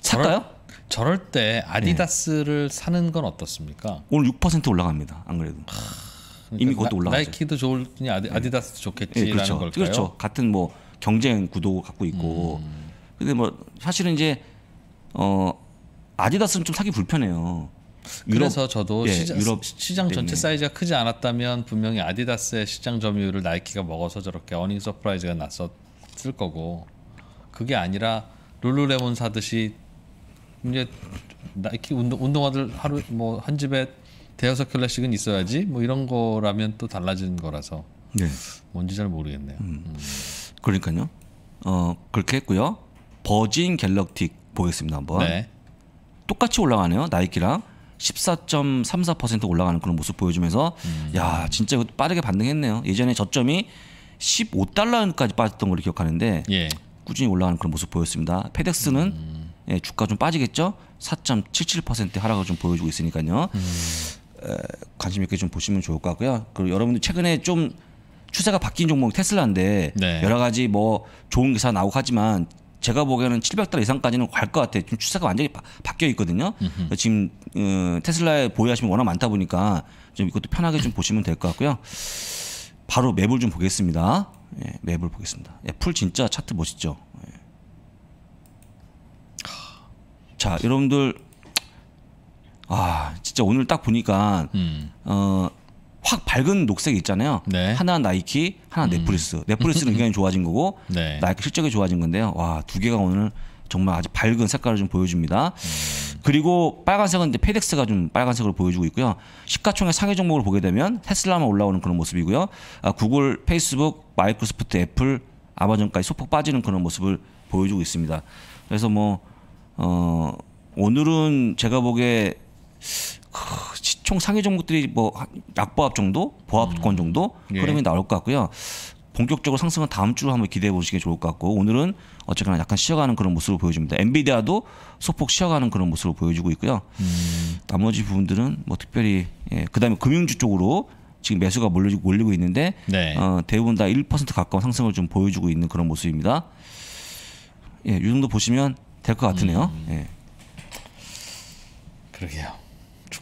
살까요? 저럴, 저럴 때 아디다스를 네. 사는 건 어떻습니까? 오늘 6% 올라갑니다. 안 그래도. 하, 그러니까 이미 그것도 올라가죠. 나이키도 좋을 테니 아디, 예. 아디다스도 좋겠지라는 네, 그렇죠. 걸까요? 그렇죠. 같은 뭐 경쟁 구도 갖고 있고. 음. 근데 뭐 사실은 이제 어 아디다스는 좀 사기 불편해요. 유럽, 그래서 저도 예, 시장, 유럽 시장 전체 때문에. 사이즈가 크지 않았다면 분명히 아디다스의 시장 점유율을 나이키가 먹어서 저렇게 어닝 서프라이즈가 났었을 거고 그게 아니라 룰루레몬 사듯이 이제 나이키 운동, 운동화들 하루 뭐 한 집에 대여섯 클래식은 있어야지 뭐 이런 거라면 또 달라진 거라서 네. 뭔지 잘 모르겠네요. 음. 음. 그러니까요. 어 그렇게 했고요. 버진 갤럭틱 보겠습니다 한번. 네. 똑같이 올라가네요 나이키랑. 14.34% 올라가는 그런 모습 보여주면서 음. 야 진짜 빠르게 반등했네요. 예전에 저점이 15달러까지 빠졌던 걸로 기억하는데 예. 꾸준히 올라가는 그런 모습 보였습니다. 페덱스는 음. 예, 주가 좀 빠지겠죠? 4.77% 하락을 좀 보여주고 있으니까요. 음. 에, 관심 있게 좀 보시면 좋을 것 같고요. 그리고 여러분들 최근에 좀 추세가 바뀐 종목이 테슬라인데 네. 여러 가지 뭐 좋은 기사 나오고 하지만 제가 보기에는 700달러 이상까지는 갈 것 같아요. 지금 추세가 완전히 바, 뀌어 있거든요. 지금 어, 테슬라에 보유하시면 워낙 많다 보니까 좀 이것도 편하게 좀 보시면 될 것 같고요. 바로 맵을 좀 보겠습니다. 예, 맵을 보겠습니다. 예, 풀 진짜 차트 멋있죠. 예. 자, 여러분들 아 진짜 오늘 딱 보니까 음. 어. 확 밝은 녹색 있잖아요. 네. 하나 나이키, 하나 음. 넷플릭스. 음. 넷플릭스는 굉장히 좋아진 거고 <laughs> 네. 나이키 실적이 좋아진 건데요. 와두 개가 오늘 정말 아주 밝은 색깔을 좀 보여줍니다. 음. 그리고 빨간색은 이제 페덱스가 좀 빨간색으로 보여주고 있고요. 시가총액 상위 종목을 보게 되면 테슬라만 올라오는 그런 모습이고요. 아, 구글, 페이스북, 마이크로소프트, 애플, 아마존까지 소폭 빠지는 그런 모습을 보여주고 있습니다. 그래서 뭐 어, 오늘은 제가 보기에 크, 보통 상위 종목들이 뭐 약보합 정도, 보합권 음. 정도 흐름이 예. 나올 것 같고요. 본격적으로 상승은 다음 주로 한번 기대해 보시는 게 좋을 것 같고 오늘은 어쨌거나 약간 쉬어가는 그런 모습을 보여줍니다. 엔비디아도 소폭 쉬어가는 그런 모습을 보여주고 있고요. 음. 나머지 부분들은 뭐 특별히 예, 그다음에 금융주 쪽으로 지금 매수가 몰리고, 몰리고 있는데 네. 어, 대부분 다 1% 가까운 상승을 좀 보여주고 있는 그런 모습입니다. 예, 이 정도 보시면 될 것 같으네요. 음. 예. 그러게요.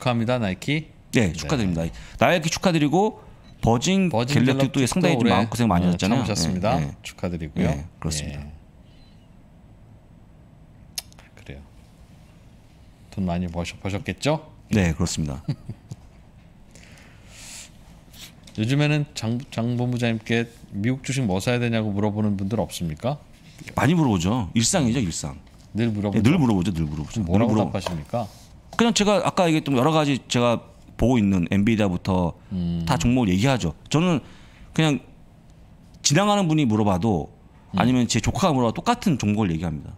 축하합니다 나이키. 네, 축하드립니다. 네. 나이키 축하드리고 버진, 버진 갤럭틱도 상당히 좀 마음 고생 많이 어, 하셨잖아요. 참으셨습니다. 네, 네. 축하드리고요. 네, 그렇습니다. 예. 그래요. 돈 많이 버셨, 버셨겠죠? 네, 그렇습니다. <laughs> 요즘에는 장, 장 본부장님께 미국 주식 뭐 사야 되냐고 물어보는 분들 없습니까? 많이 물어보죠. 일상이죠, 일상. 늘 물어보죠. 네, 늘 물어보죠. 늘 물어보죠. 뭐라고 물어보... 답하십니까? 그냥 제가 아까 얘기했던 여러 가지 제가 보고 있는 엔비디아부터 음. 다 종목을 얘기하죠. 저는 그냥 지나가는 분이 물어봐도 음. 아니면 제 조카가 물어봐도 똑같은 종목을 얘기합니다.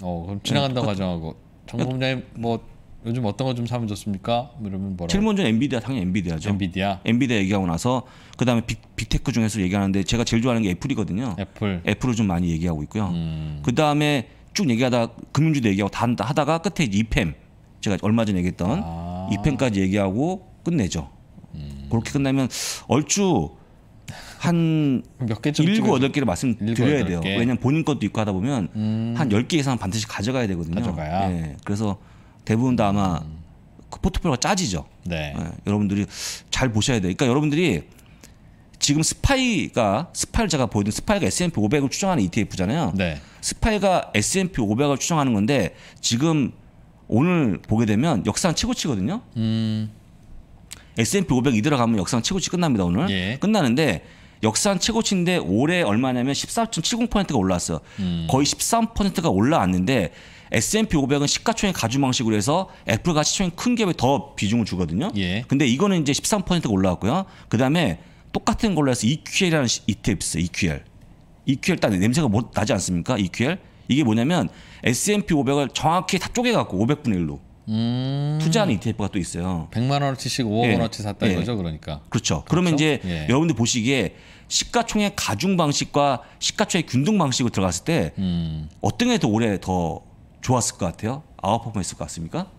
어 그럼 지나간다 네, 가정하고 정부장님뭐 요즘 어떤 거 좀 사면 좋습니까? 뭐 이러면 뭐라? 제일 먼 엔비디아 당연히 엔비디아죠. 엔비디아. 엔비디아 얘기하고 나서 그 다음에 빅테크 중에서 얘기하는데 제가 제일 좋아하는 게 애플이거든요. 애플. 애플을 좀 많이 얘기하고 있고요. 음. 그 다음에 쭉 얘기하다 금융주도 얘기하고 다 하다가 끝에 이팸. 제가 얼마 전에 얘기했던 아. 2편까지 얘기하고 끝내죠. 음. 그렇게 끝나면 얼추 한 일곱 여덟 개를 말씀드려야 돼요. 왜냐면 본인 것도 있고 하다 보면 음. 한열 개 이상 반드시 가져가야 되거든요. 가져가야. 예. 그래서 대부분 다 아마 음. 그 포트폴리오가 짜지죠. 네. 예. 여러분들이 잘 보셔야 돼요. 그러니까 여러분들이 지금 스파이가 스파이를 제가 보여드린 스파이가 S&P 500을 추정하는 ETF잖아요. 네. 스파이가 S&P 500을 추정하는 건데 지금 오늘 보게 되면 역상 최고 치거든요. 음. S&P 500이들어 가면 역상 최고치 끝납니다 오늘. 예. 끝나는데 역상 최고치인데 올해 얼마냐면 14.70%가 올라왔어. 음. 거의 13%가 올라왔는데 S&P 500은 시가총액 가중방식으로 해서 애플 가치총액큰 기업에 더 비중을 주거든요. 예. 근데 이거는 이제 13%가 올라왔고요. 그다음에 똑같은 걸로 해서 EQL이라는 ETF 있어요. EQL. EQL 딱 냄새가 못 뭐 나지 않습니까? EQL. 이게 뭐냐면 S&P 500을 정확히 다 쪼개갖고 500분의 1로 음... 투자하는 ETF가 또 있어요. 100만 원어치씩 5억 예. 원어치 샀다 이거죠, 예. 그러니까. 그렇죠. 그렇죠? 그러면 이제 예. 여러분들 보시기에 시가총액 가중 방식과 시가총액 균등 방식으로 들어갔을 때 음... 어떤 게더 올해 더 좋았을 것 같아요? 아웃퍼포먼스 것 같습니까?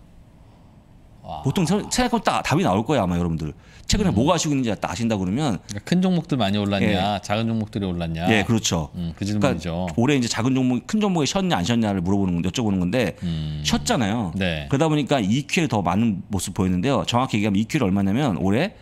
와... 보통 생각하면 딱 답이 나올 거예요, 아마 여러분들. 최근에 뭐가 아시고 있는지 아신다 그러면 그러니까 큰 종목들 많이 올랐냐, 예. 작은 종목들이 올랐냐. 예, 그렇죠. 음, 그 그러니까 질문이죠. 그러니까 올해 이제 작은 종목, 큰 종목이 쉬었냐 안 쉬었냐를 물어보는 건데 여쭤보는 건데 음. 쉬었잖아요. 네. 그러다 보니까 2Q에 더 많은 모습 보였는데요. 정확히 얘기하면 2Q를 얼마냐면 올해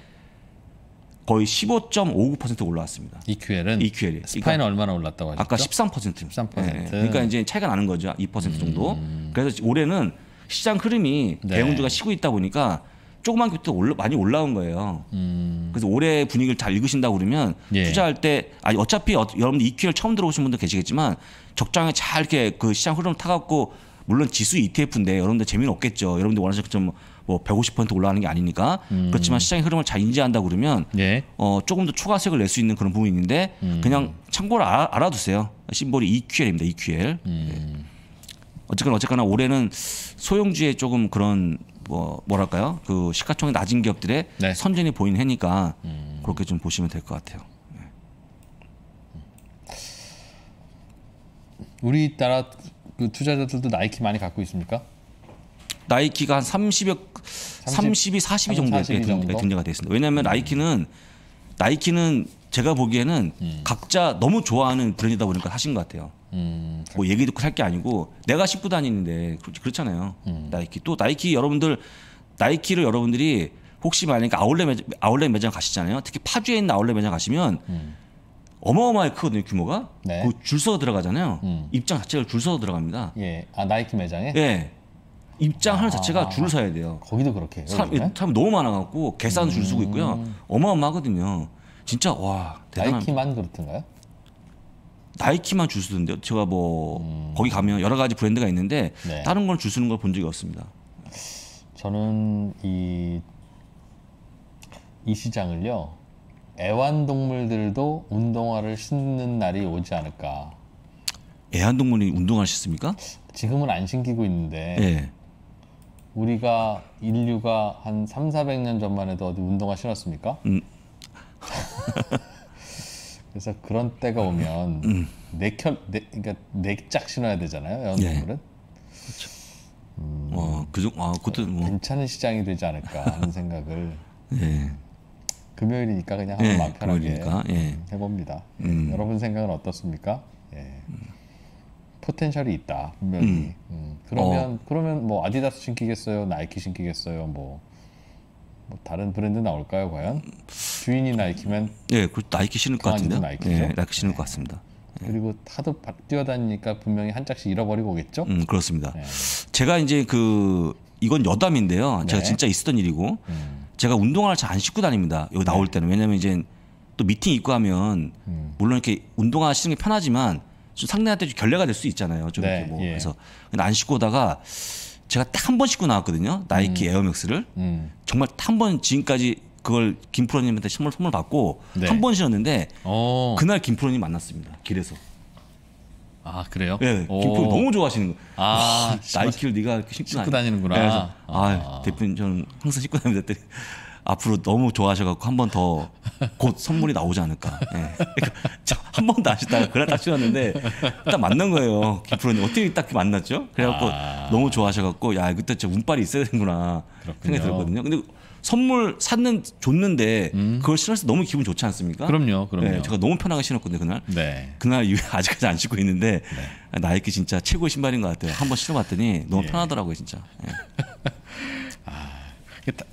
거의 15.59% 올라왔습니다. EQL은 EQL이 스파이는 그러니까 얼마나 올랐다고 하죠 아까 13%. 13%. 네. 그러니까 이제 차이가 나는 거죠. 2% 정도. 음. 그래서 올해는 시장 흐름이 네. 대형주가 쉬고 있다 보니까 조그만 게 올라, 많이 올라온 거예요. 음. 그래서 올해 분위기를 잘 읽으신다고 그러면 예. 투자할 때 아니 어차피 어, 여러분들 EQL 처음 들어오신 분도 계시겠지만 적장에 잘 이렇게 그 시장 흐름 을 타갖고 물론 지수 ETF인데 여러분들 재미는 없겠죠. 여러분들 원하는 것처뭐150% 올라가는 게 아니니까 음. 그렇지만 시장의 흐름을 잘 인지한다 그러면 예. 어, 조금 더 추가세액을 낼 수 있는 그런 부분이 있는데 음. 그냥 참고로 알아, 두세요 심볼이 EQL입니다. EQL. 음. 네. 어쨌거나 어쨌거나 올해는 소형주에 조금 그런 뭐 뭐랄까요 그 시가총액 낮은 기업들의 네. 선전이 보이는 해니까 음. 그렇게 좀 보시면 될 것 같아요. 네. 우리나라 그 투자자들도 나이키 많이 갖고 있습니까? 나이키가 한 30여 30, 32, 40이 정도 40 등재가 되습니다 왜냐하면 음. 나이키는 나이키는 제가 보기에는 음. 각자 너무 좋아하는 브랜드다 보니까 하신것 같아요. 음. 뭐 얘기 듣고 살 게 아니고 내가 신고 다니는데 그렇잖아요. 음. 나이키 또 나이키 여러분들 나이키를 여러분들이 혹시 만약에 아울렛 매장, 아울렛 매장 가시잖아요. 특히 파주에 있는 아울렛 매장 가시면 음. 어마어마하게 크거든요 규모가. 네. 그줄 서서 들어가잖아요. 음. 입장 자체가 줄 서서 들어갑니다. 예, 아 나이키 매장에. 예. 입장 하는 아, 자체가 줄을 서야 돼요. 거기도 그렇게. 사람, 너무 많아갖고 계산도 줄 음. 서고 있고요. 어마어마하거든요. 진짜 와 대단한 나이키만 그렇던가요? 나이키만 줄 쓰던데요. 제가 뭐 음. 거기 가면 여러 가지 브랜드가 있는데 네. 다른 걸줄 쓰는 걸 본 적이 없습니다. 저는 이, 이 시장을요. 애완동물들도 운동화를 신는 날이 오지 않을까. 애완동물이 운동화 신습니까? 지금은 안 신기고 있는데 네. 우리가 인류가 한 3, 400년 전만 해도 어디 운동화 신었습니까? 음, <laughs> 그래서 그런 때가 오면 음. 네켤 음. 네 그러니까 네짝 신어야 되잖아요 연동물은. 예. 그렇죠. 음, 어, 그중 아 그때 뭐. 괜찮은 시장이 되지 않을까 하는 <laughs> 생각을. 예. 금요일이니까 그냥 예, 한번 예, 편하게 예. 해봅니다. 음. 여러분 생각은 어떻습니까? 예. 음. 포텐셜이 있다 분명히. 음. 음. 그러면 어. 그러면 뭐 아디다스 신기겠어요, 나이키 신기겠어요, 뭐, 뭐 다른 브랜드 나올까요 과연? 음. 주인이 나이키면 예, 그 나이키 신을 것 같은데. 나이키죠? 예, 나이키 신을 네. 것 같습니다. 예. 그리고 하도 뛰어다니니까 분명히 한 짝씩 잃어버리고 오겠죠? 음, 그렇습니다. 네. 제가 이제 그 이건 여담인데요. 네. 제가 진짜 있었던 일이고 음. 제가 운동화를 잘안 신고 다닙니다. 여기 네. 나올 때는 왜냐면 이제 또 미팅 입고 하면 음. 물론 이렇게 운동화 신는 게 편하지만 좀 상대한테 좀 결례가 될 수 있잖아요. 좀 네. 이렇게 뭐 예. 그래서 안 신고 오다가 제가 딱 한 번 신고 나왔거든요. 나이키 음. 에어맥스를 음. 정말 딱 한 번 지금까지 그걸 김프로님한테 선물 선물 받고 네. 한번쉬었는데 어. 그날 김프로님 만났습니다 길에서. 아 그래요? 네, 김프로 너무 좋아하시는 거. 아 나이키를 네가 신고, 신고 다니는구나. 네, 아, 아 대표님 저는 항상 신고 다니는데 앞으로 너무 좋아하셔갖고 한 번 더 곧 선물이 나오지 않을까. 네. 그 그러니까 한번 더 하시다가 그날 딱 쉬었는데 딱 만난 거예요. 김프로님 어떻게 딱 만났죠? 그래갖고 아. 너무 좋아하셔갖고 야 그때 진짜 운빨이 있어야 되는구나 그렇군요. 생각이 들었거든요. 근데 선물 샀는 줬는데 음. 그걸 신었을 때 너무 기분 좋지 않습니까? 그럼요, 네, 그럼요. 네, 제가 너무 편하게 신었거든요 그날. 네. 그날 이후에 <laughs> 아직까지 안 신고 있는데 네. 나이키 진짜 최고의 신발인 것 같아요. 한번 신어봤더니 너무 예. 편하더라고요, 진짜. 예. <laughs> 아,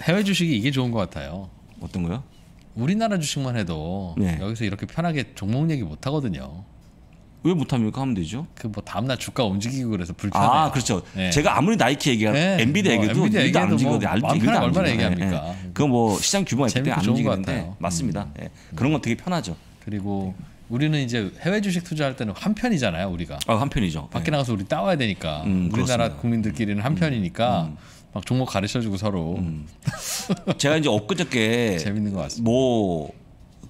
해외 주식이 이게 좋은 것 같아요. 어떤 거요? 우리나라 주식만 해도 네. 여기서 이렇게 편하게 종목 얘기 못 하거든요. 왜 못합니까? 하면 되죠. 그 뭐 다음날 주가 움직이고 그래서 불편해요. 아 그렇죠. 네. 제가 아무리 나이키 얘기하고 네. 예. 엔비디 뭐, 얘기도 엔비안 뭐 움직이거든요. 뭐, 알도 예, 안 얼마나 얘기합니까? 네. 그건 뭐 시장 규모가 있기 때문에 안 움직이는데 맞습니다. 음. 그런 건 되게 편하죠. 그리고 우리는 이제 해외 주식 투자할 때는 한 편이잖아요. 우리가. 아, 한 편이죠. 밖에 나가서 우리 따와야 되니까 음, 우리나라 그렇습니다. 국민들끼리는 한 편이니까. 음, 음. 막 종목 가르쳐주고 서로. 음. 제가 이제 엊그저께 <laughs> 재밌는 것 같습니다. 뭐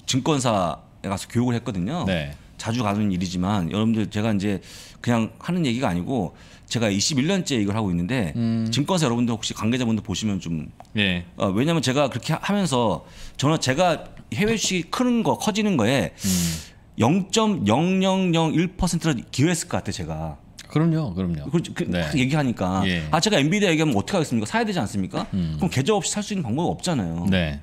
증권사에 가서 교육을 했거든요. 네. 자주 가는 일이지만 여러분들 제가 이제 그냥 하는 얘기가 아니고 제가 21년째 이걸 하고 있는데 음. 증권사 여러분들 혹시 관계자분들 보시면 좀 예. 어, 왜냐면 하 제가 그렇게 하면서 저는 제가 해외 주식이 크는 거 커지는 거에 음. 0.0001%를 기회했을것 같아 요 제가. 그럼요, 그럼요. 그, 그, 네. 얘기하니까 예. 아 제가 엔비디아 얘기하면 어떻게 하겠습니까? 사야 되지 않습니까? 음. 그럼 계좌 없이 살 수 있는 방법이 없잖아요. 네.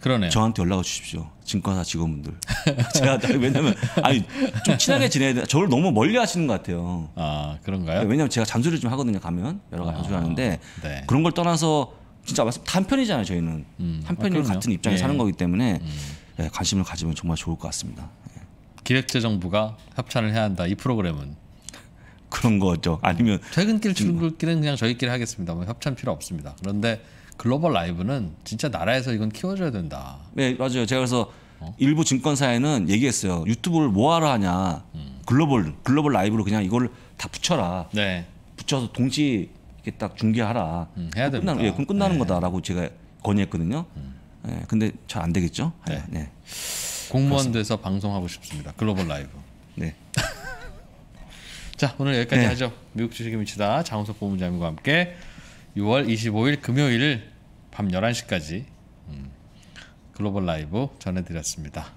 그러네요. 저한테 연락을 주십시오. 증권사 직원분들. <laughs> 제가 왜냐면 아니 좀 친하게 지내야 돼. 저를 너무 멀리 하시는 것 같아요. 아 그런가요? 네, 왜냐면 제가 잔소리를 좀 하거든요. 가면 여러 가지 잔소리 아, 하는데 네. 그런 걸 떠나서 진짜 말씀 단편이잖아요. 저희는 음, 한편이 아, 같은 입장에 예. 사는 거기 때문에 음. 예, 관심을 가지면 정말 좋을 것 같습니다. 예. 기획재정부가 협찬을 해야 한다. 이 프로그램은 <laughs> 그런 거죠. 아니면 퇴근길 출근길은 그냥 저희끼리 하겠습니다. 뭐 협찬 필요 없습니다. 그런데 글로벌 라이브는 진짜 나라에서 이건 키워줘야 된다. 네 맞아요. 제가 그래서 어? 일부 증권사에는 얘기했어요. 유튜브를 뭐하러 하냐. 음. 글로벌 글로벌 라이브로 그냥 이걸 다 붙여라. 네. 붙여서 동시 이렇게 딱 중계하라. 음, 해야 된다. 끝나, 예, 그럼 끝나는 네. 거다라고 제가 건의했거든요. 음. 예, 근데 잘 안 되겠죠. 네. 아, 네. 공무원 돼서 방송하고 싶습니다. 글로벌 라이브. 네. <laughs> 자 오늘 여기까지 네. 하죠. 미국 주식의 미치다 장원석 본부장님과 함께. 6월 25일 금요일 밤 11시까지 음, 글로벌 라이브 전해드렸습니다.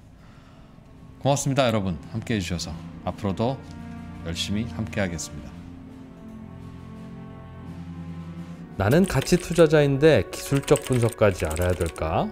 고맙습니다, 여러분. 함께 해주셔서 앞으로도 열심히 함께 하겠습니다. 나는 가치 투자자인데 기술적 분석까지 알아야 될까?